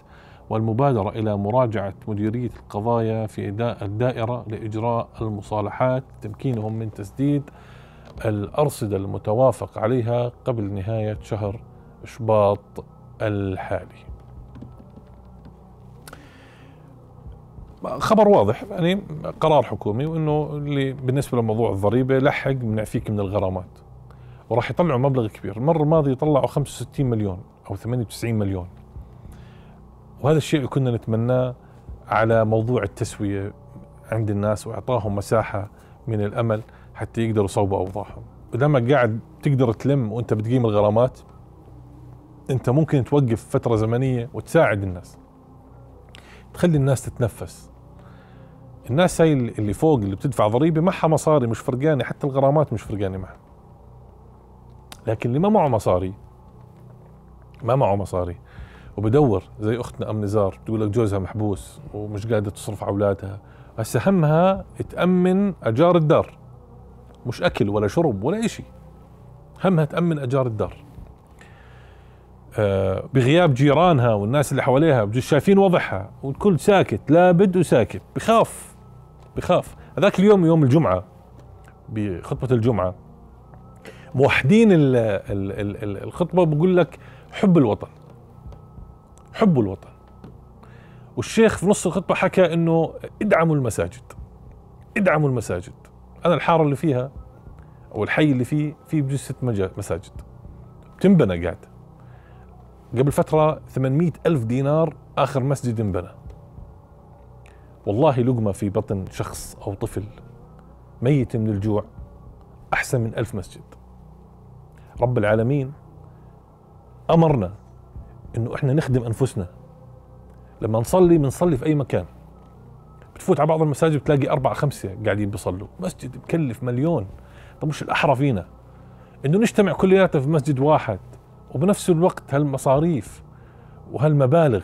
والمبادرة إلى مراجعة مديرية القضايا في أداء الدائرة لإجراء المصالحات تمكينهم من تسديد الأرصدة المتوافق عليها قبل نهاية شهر شباط الحالي خبر واضح يعني قرار حكومي وانه اللي بالنسبه لموضوع الضريبه لحق بنعفيك من الغرامات وراح يطلعوا مبلغ كبير المره الماضيه طلعوا 65 مليون او 98 مليون وهذا الشيء اللي كنا نتمناه على موضوع التسويه عند الناس واعطاهم مساحه من الامل حتى يقدروا يصوبوا اوضاعهم ما قاعد تقدر تلم وانت بتقيم الغرامات انت ممكن توقف فتره زمنيه وتساعد الناس تخلي الناس تتنفس الناس هاي اللي فوق اللي بتدفع ضريبه معها مصاري مش فرقانه حتى الغرامات مش فرقانه معها لكن اللي ما معه مصاري ما معه مصاري وبدور زي اختنا ام نزار بتقول لك جوزها محبوس ومش قادر تصرف على اولادها هسه همها تامن اجار الدار مش اكل ولا شرب ولا شيء همها تامن اجار الدار آه بغياب جيرانها والناس اللي حواليها شايفين وضعها والكل ساكت لابد وساكت بخاف بخاف هذاك اليوم يوم الجمعه بخطبه الجمعه موحدين الـ الـ الـ الخطبه بقول لك حب الوطن حب الوطن والشيخ في نص الخطبه حكى انه ادعموا المساجد ادعموا المساجد انا الحاره اللي فيها او الحي اللي فيه فيه بجوز ست مساجد بتنبنى قاعد قبل فتره 800 الف دينار اخر مسجد انبنى والله لقمه في بطن شخص او طفل ميت من الجوع احسن من ألف مسجد رب العالمين امرنا انه احنا نخدم انفسنا لما نصلي بنصلي في اي مكان تفوت على بعض المساجد بتلاقي أربعة خمسة قاعدين بيصلوا مسجد مكلف مليون طب مش الأحرى فينا إنه نجتمع كلياتنا في مسجد واحد وبنفس الوقت هالمصاريف وهالمبالغ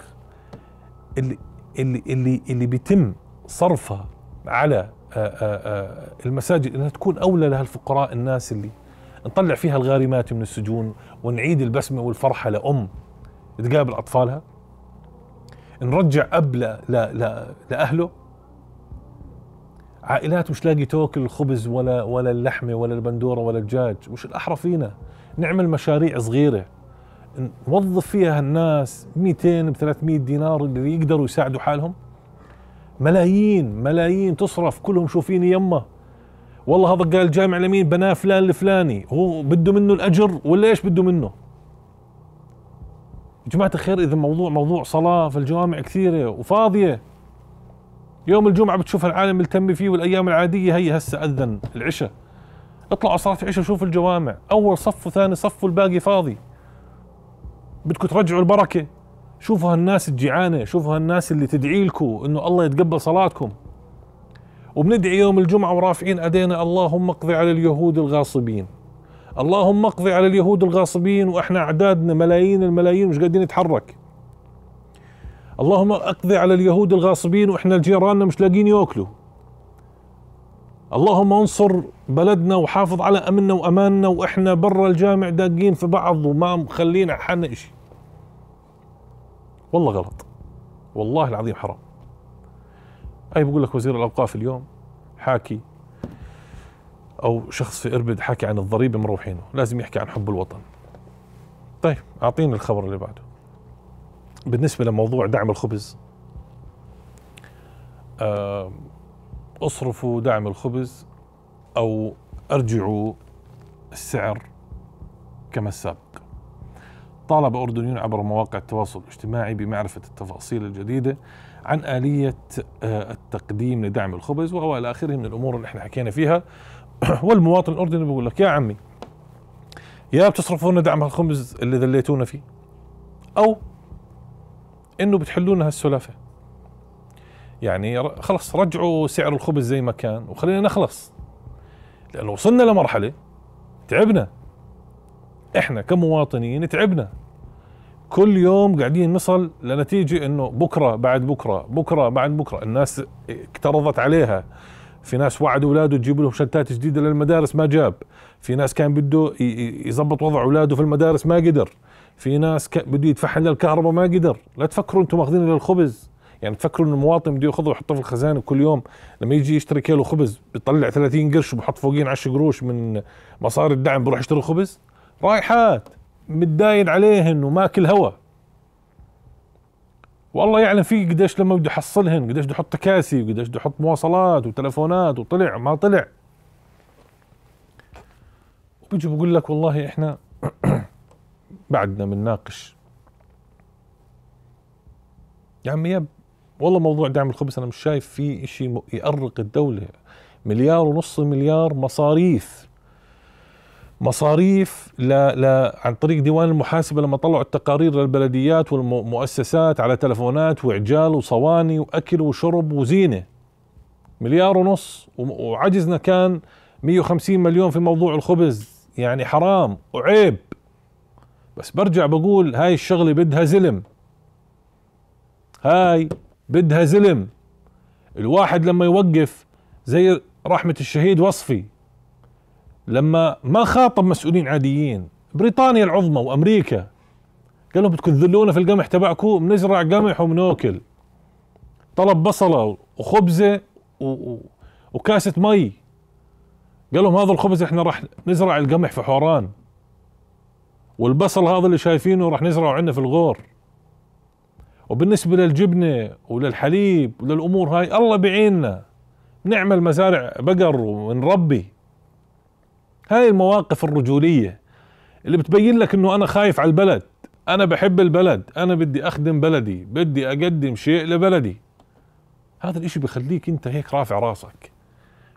اللي اللي اللي اللي بيتم صرفها على آآ آه، آآ آه، آه، المساجد انها تكون اولى لهالفقراء الناس اللي نطلع فيها الغارمات من السجون ونعيد البسمه والفرحه لام تقابل اطفالها نرجع اب لا لا لا لاهله عائلات مش لاقي توكل الخبز ولا ولا اللحمه ولا البندوره ولا الدجاج مش الاحرى فينا نعمل مشاريع صغيره نوظف فيها هالناس 200 ب 300 دينار اللي يقدروا يساعدوا حالهم ملايين ملايين تصرف كلهم شوفين يمه والله هذا قال جامع لمين بناه فلان الفلاني هو بده منه الاجر ولا ايش بده منه يا جماعه الخير اذا موضوع موضوع صلاه في الجوامع كثيره وفاضيه يوم الجمعه بتشوف العالم ملتم فيه والايام العاديه هي هسه اذن العشاء اطلعوا صلاه العشاء شوف الجوامع اول صف وثاني صف والباقي فاضي بدكم ترجعوا البركه شوفوا هالناس الجيعانه شوفوا هالناس اللي تدعي لكم انه الله يتقبل صلاتكم وبندعي يوم الجمعه ورافعين ايدينا اللهم اقضي على اليهود الغاصبين اللهم اقضي على اليهود الغاصبين واحنا اعدادنا ملايين الملايين مش قادرين نتحرك اللهم اقضي على اليهود الغاصبين واحنا لجيراننا مش لاقين ياكلوا اللهم انصر بلدنا وحافظ على امننا واماننا واحنا برا الجامع داقين في بعض وما مخلينا حنا شيء والله غلط والله العظيم حرام اي بقول لك وزير الاوقاف اليوم حاكي او شخص في اربد حكي عن الضريبه مروحينه لازم يحكي عن حب الوطن طيب اعطيني الخبر اللي بعده بالنسبة لموضوع دعم الخبز آه، اصرفوا دعم الخبز أو أرجعوا السعر كما السابق طالب أردنيون عبر مواقع التواصل الاجتماعي بمعرفة التفاصيل الجديدة عن آلية آه، التقديم لدعم الخبز وهو إلى آخره من الأمور اللي احنا حكينا فيها والمواطن الأردني بيقول لك يا عمي يا بتصرفون دعم الخبز اللي ذليتونا فيه أو انه بتحلوا لنا هالسلافه يعني خلص رجعوا سعر الخبز زي ما كان وخلينا نخلص لانه وصلنا لمرحله تعبنا احنا كمواطنين تعبنا كل يوم قاعدين نصل لنتيجه انه بكره بعد بكره بكره بعد بكره الناس اكترضت عليها في ناس وعد اولاده تجيب لهم شتات جديده للمدارس ما جاب في ناس كان بده يظبط وضع اولاده في المدارس ما قدر في ناس ك... بده يتفحن الكهرباء ما قدر لا تفكروا انتم ماخذين للخبز يعني تفكروا ان المواطن بده ياخذه ويحطه في الخزانه كل يوم لما يجي يشتري كيلو خبز بيطلع 30 قرش وبحط فوقين 10 قروش من مصاري الدعم بروح يشتري خبز رايحات متداين عليهن وماكل هوا والله يعلم فيه قديش لما بده يحصلهن قديش بده يحط تكاسي وقديش بده يحط مواصلات وتلفونات وطلع ما طلع وبيجي بقول لك والله احنا بعدنا بنناقش يا عمي ياب والله موضوع دعم الخبز انا مش شايف فيه اشي يأرق الدولة مليار ونص مليار مصاريف مصاريف ل... ل... عن طريق ديوان المحاسبه لما طلعوا التقارير للبلديات والمؤسسات على تلفونات وعجال وصواني واكل وشرب وزينه مليار ونص وعجزنا كان 150 مليون في موضوع الخبز يعني حرام وعيب بس برجع بقول هاي الشغله بدها زلم هاي بدها زلم الواحد لما يوقف زي رحمه الشهيد وصفي لما ما خاطب مسؤولين عاديين بريطانيا العظمى وامريكا قال لهم بدكم تذلونا في القمح تبعكم بنزرع قمح وبناكل طلب بصله وخبزه و... و... وكاسه مي قال لهم هذا الخبز احنا راح نزرع القمح في حوران والبصل هذا اللي شايفينه راح نزرعه عندنا في الغور وبالنسبة للجبنة وللحليب وللأمور هاي الله بعيننا نعمل مزارع بقر ونربي هاي المواقف الرجولية اللي بتبين لك انه انا خايف على البلد انا بحب البلد انا بدي اخدم بلدي بدي اقدم شيء لبلدي هذا الاشي بخليك انت هيك رافع راسك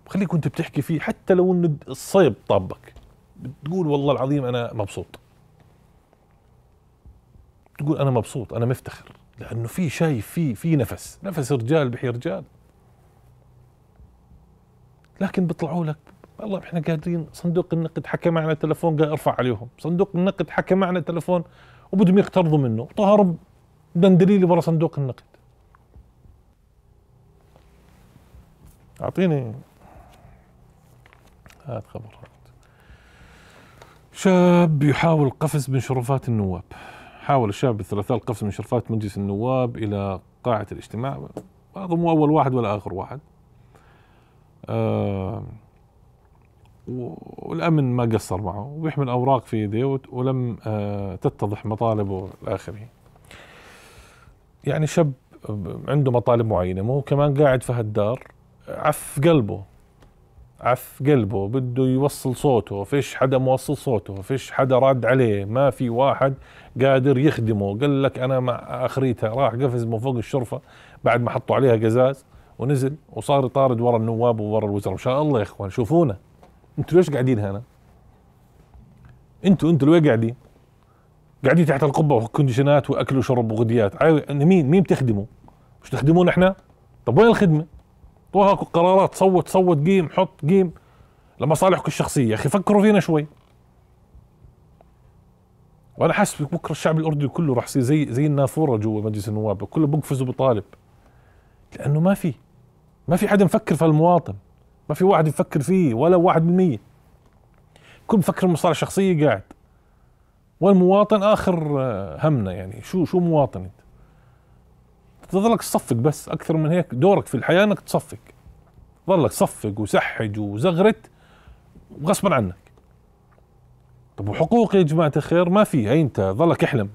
بخليك وانت بتحكي فيه حتى لو انه الصيب طابك بتقول والله العظيم انا مبسوط تقول انا مبسوط انا مفتخر لانه في شايف في في نفس نفس رجال بحي رجال لكن بيطلعوا لك والله احنا قادرين صندوق النقد حكى معنا تلفون قال ارفع عليهم صندوق النقد حكى معنا تلفون وبدهم يقترضوا منه طهر دندليلي برا صندوق النقد اعطيني هات خبر شاب يحاول قفز من شرفات النواب حاول الشعب الثلاثاء القفز من شرفات مجلس النواب إلى قاعة الاجتماع هذا مو أول واحد ولا آخر واحد آه والأمن ما قصر معه ويحمل أوراق في يديه ولم آه تتضح مطالبه الاخره يعني شاب عنده مطالب معينة مو كمان قاعد في هالدار عف قلبه عف قلبه بده يوصل صوته فيش حدا موصل صوته فيش حدا رد عليه ما في واحد قادر يخدمه قال لك أنا مع آخريتها راح قفز من فوق الشرفة بعد ما حطوا عليها قزاز ونزل وصار يطارد ورا النواب وورا الوزراء إن شاء الله يا إخوان شوفونا أنتوا ليش قاعدين هنا أنتوا أنتوا لوين قاعدين قاعدين تحت القبة وكونديشنات وأكل وشرب وغديات مين مين بتخدموا مش تخدمون إحنا طب وين الخدمه اعطوها قرارات صوت صوت قيم حط قيم لمصالحك الشخصيه يا اخي فكروا فينا شوي وانا حاسس بكره الشعب الاردني كله راح يصير زي زي النافوره جوا مجلس النواب كله بقفزوا بطالب لانه ما في ما في حدا مفكر في المواطن ما في واحد يفكر فيه ولا واحد بالمية كل مفكر مصالح شخصية قاعد والمواطن آخر آه، همنا يعني شو شو مواطن تظلك تصفق بس اكثر من هيك دورك في الحياه انك تصفق ظلك صفق وسحج وزغرت غصبا عنك طب وحقوق يا جماعه الخير ما في هي انت ظلك احلم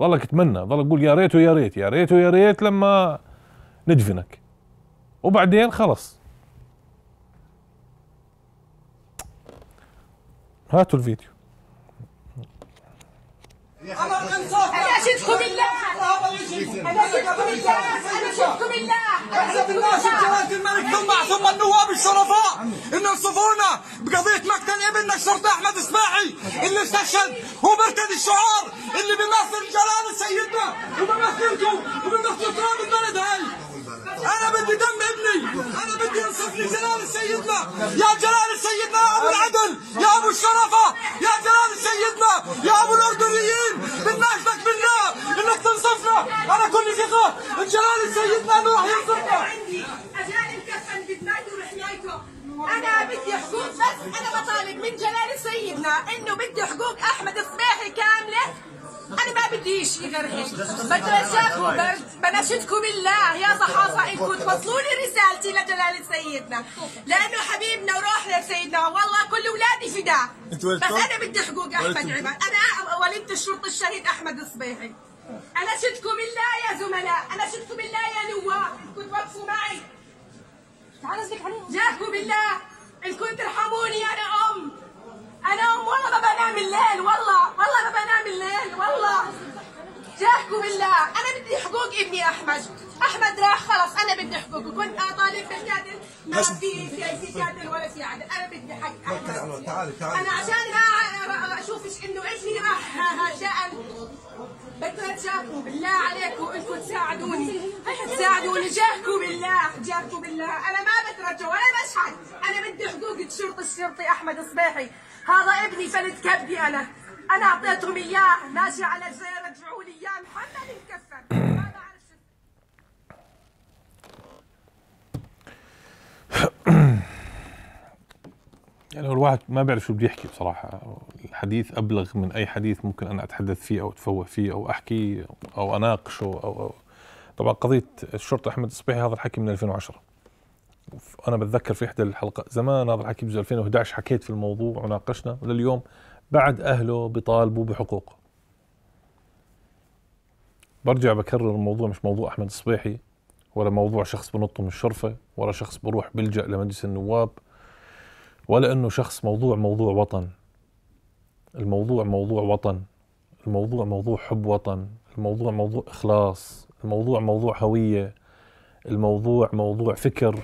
ظلك تتمنى ظلك تقول يا ريت ويا ريت يا ريت ويا ريت لما ندفنك وبعدين خلص هاتوا الفيديو أمر أنا انا شفتكم الجواز الملك ثم ثم النواب الشرفاء انه يصفونا بقضيه مقتل ابننا الشرطي احمد اسماعي اللي استشهد هو مرتدي الشعار اللي بيمثل جلال سيدنا وبيمثلكم وبمثل تراب البلد هاي انا بدي دم ابني انا بدي انصف لي سيدنا يا جلال سيدنا يا ابو العدل يا ابو الشرفه يا جلال سيدنا يا ابو الاردن الجهال سيدنا نوح ينصرنا عندي اجانب كفن بدمائه وحمايته انا بدي حقوق بس انا بطالب من جلاله سيدنا انه بدي حقوق احمد الصباحي كامله انا ما بدي شيء غير هيك بتوجاكم بناشدكم بالله يا صحافه انكم توصلوا لي رسالتي لجلاله سيدنا لانه حبيبنا وروحنا سيدنا والله كل اولادي فداه بس انا بدي حقوق احمد عمر انا والدت الشرطي الشهيد احمد الصبيحي انا شدكم بالله يا زملاء انا شدكم بالله يا نواب كنت وقفوا معي تعال نزلك عليهم جاكم بالله انكم ترحموني انا ام انا ام والله ما بنام الليل والله والله ما بنام الليل والله جاكم بالله انا بدي حقوق ابني احمد احمد راح خلص انا بدي حقوقه كنت اطالب بالكادر ما في في كادر ولا في عدل انا بدي حق احمد تعالي تعالي انا عشان اشوفش انه ابني راح شأن بترجاكم بالله عليكم انكم تساعدوني تساعدوني جاهكم بالله جاهكم بالله انا ما بترجى ولا بشحن انا بدي حقوق الشرطي الشرطي احمد صبيحي هذا ابني فلت كبدي انا انا اعطيتهم اياه ماشي على رجلي رجعوا لي اياه محمد مكفن ما بعرف يعني هو الواحد ما بيعرف شو بده يحكي بصراحه الحديث ابلغ من اي حديث ممكن انا اتحدث فيه او اتفوه فيه او احكيه او اناقشه او, أو طبعا قضيه الشرطه احمد الصبيحي هذا الحكي من 2010 انا بتذكر في احدى الحلقات زمان هذا الحكي بجوز 2011 حكيت في الموضوع وناقشنا ولليوم بعد اهله بيطالبوا بحقوقه برجع بكرر الموضوع مش موضوع احمد الصبيحي ولا موضوع شخص بنطه من الشرفه ولا شخص بروح بلجا لمجلس النواب ولا انه شخص موضوع موضوع وطن الموضوع موضوع وطن الموضوع موضوع حب وطن الموضوع موضوع اخلاص الموضوع موضوع هويه الموضوع موضوع فكر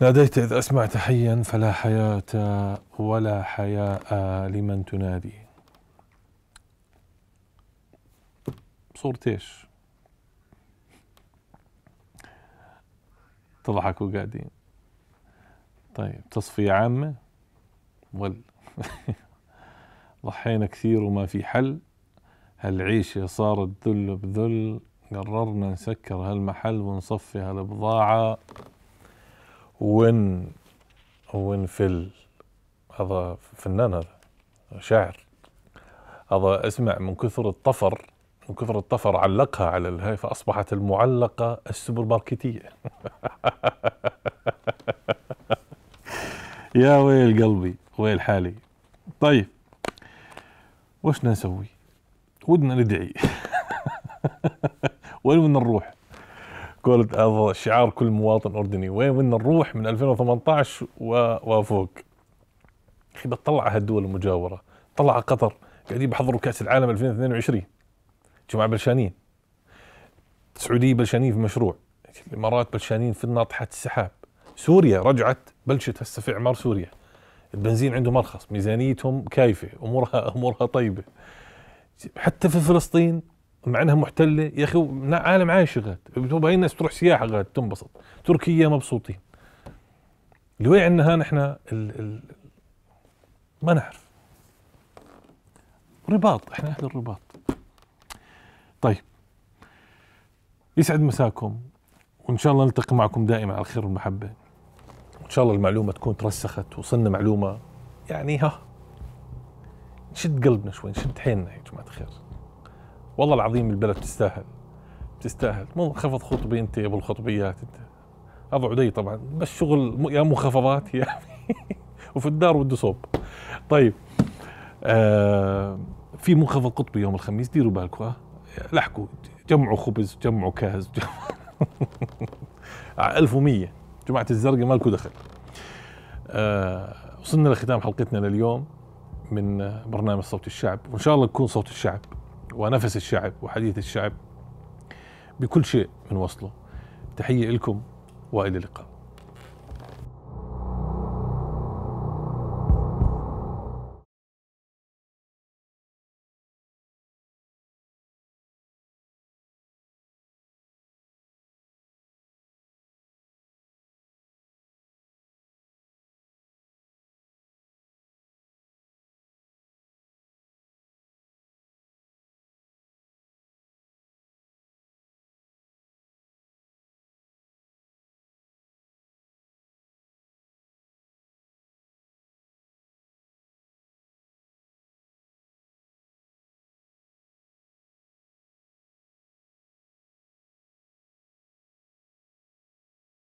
ناديت إذ أسمعت حيا فلا حياة ولا حياء لمن تنادي صورتيش تضحكوا قاعدين طيب تصفية عامة ول ضحينا كثير وما في حل هالعيشة صارت ذل بذل قررنا نسكر هالمحل ونصفي هالبضاعة ون ونفل هذا فنان هذا شاعر هذا اسمع من كثر الطفر من كثر الطفر علقها على الهاي فأصبحت المعلقة السوبر ماركتية يا ويل قلبي ويل حالي طيب وش نسوي ودنا ندعي وين بدنا نروح قلت هذا شعار كل مواطن اردني وين بدنا نروح من 2018 وفوق اخي بتطلع على هالدول المجاوره طلع على قطر قاعدين بحضروا كاس العالم 2022 جماعه بلشانين السعوديه بلشانين في مشروع الامارات بلشانين في ناطحه السحاب سوريا رجعت بلشت هسه في اعمار سوريا البنزين عنده مرخص ميزانيتهم كايفه امورها امورها طيبه حتى في فلسطين مع انها محتله يا اخي عالم عايش غاد هاي الناس بتروح سياحه غاد تنبسط تركيا مبسوطين لوين عندنا نحن ال ال ما نعرف رباط احنا اهل الرباط طيب يسعد مساكم وان شاء الله نلتقي معكم دائما على الخير والمحبه وان شاء الله المعلومه تكون ترسخت وصلنا معلومه يعني ها نشد قلبنا شوي نشد حيلنا يا جماعه الخير والله العظيم البلد تستاهل تستاهل مو خفض خطبي انت يا ابو الخطبيات انت ابو عدي طبعا بس شغل يا منخفضات يا وفي الدار وده صوب طيب آه في منخفض قطبي يوم الخميس ديروا بالكم ها لحقوا جمعوا خبز جمعوا كهز جمعوا 1100 جماعه الزرقاء مالكو دخل آه وصلنا لختام حلقتنا لليوم من برنامج صوت الشعب وان شاء الله يكون صوت الشعب ونفس الشعب وحديث الشعب بكل شيء بنوصله تحيه لكم والى اللقاء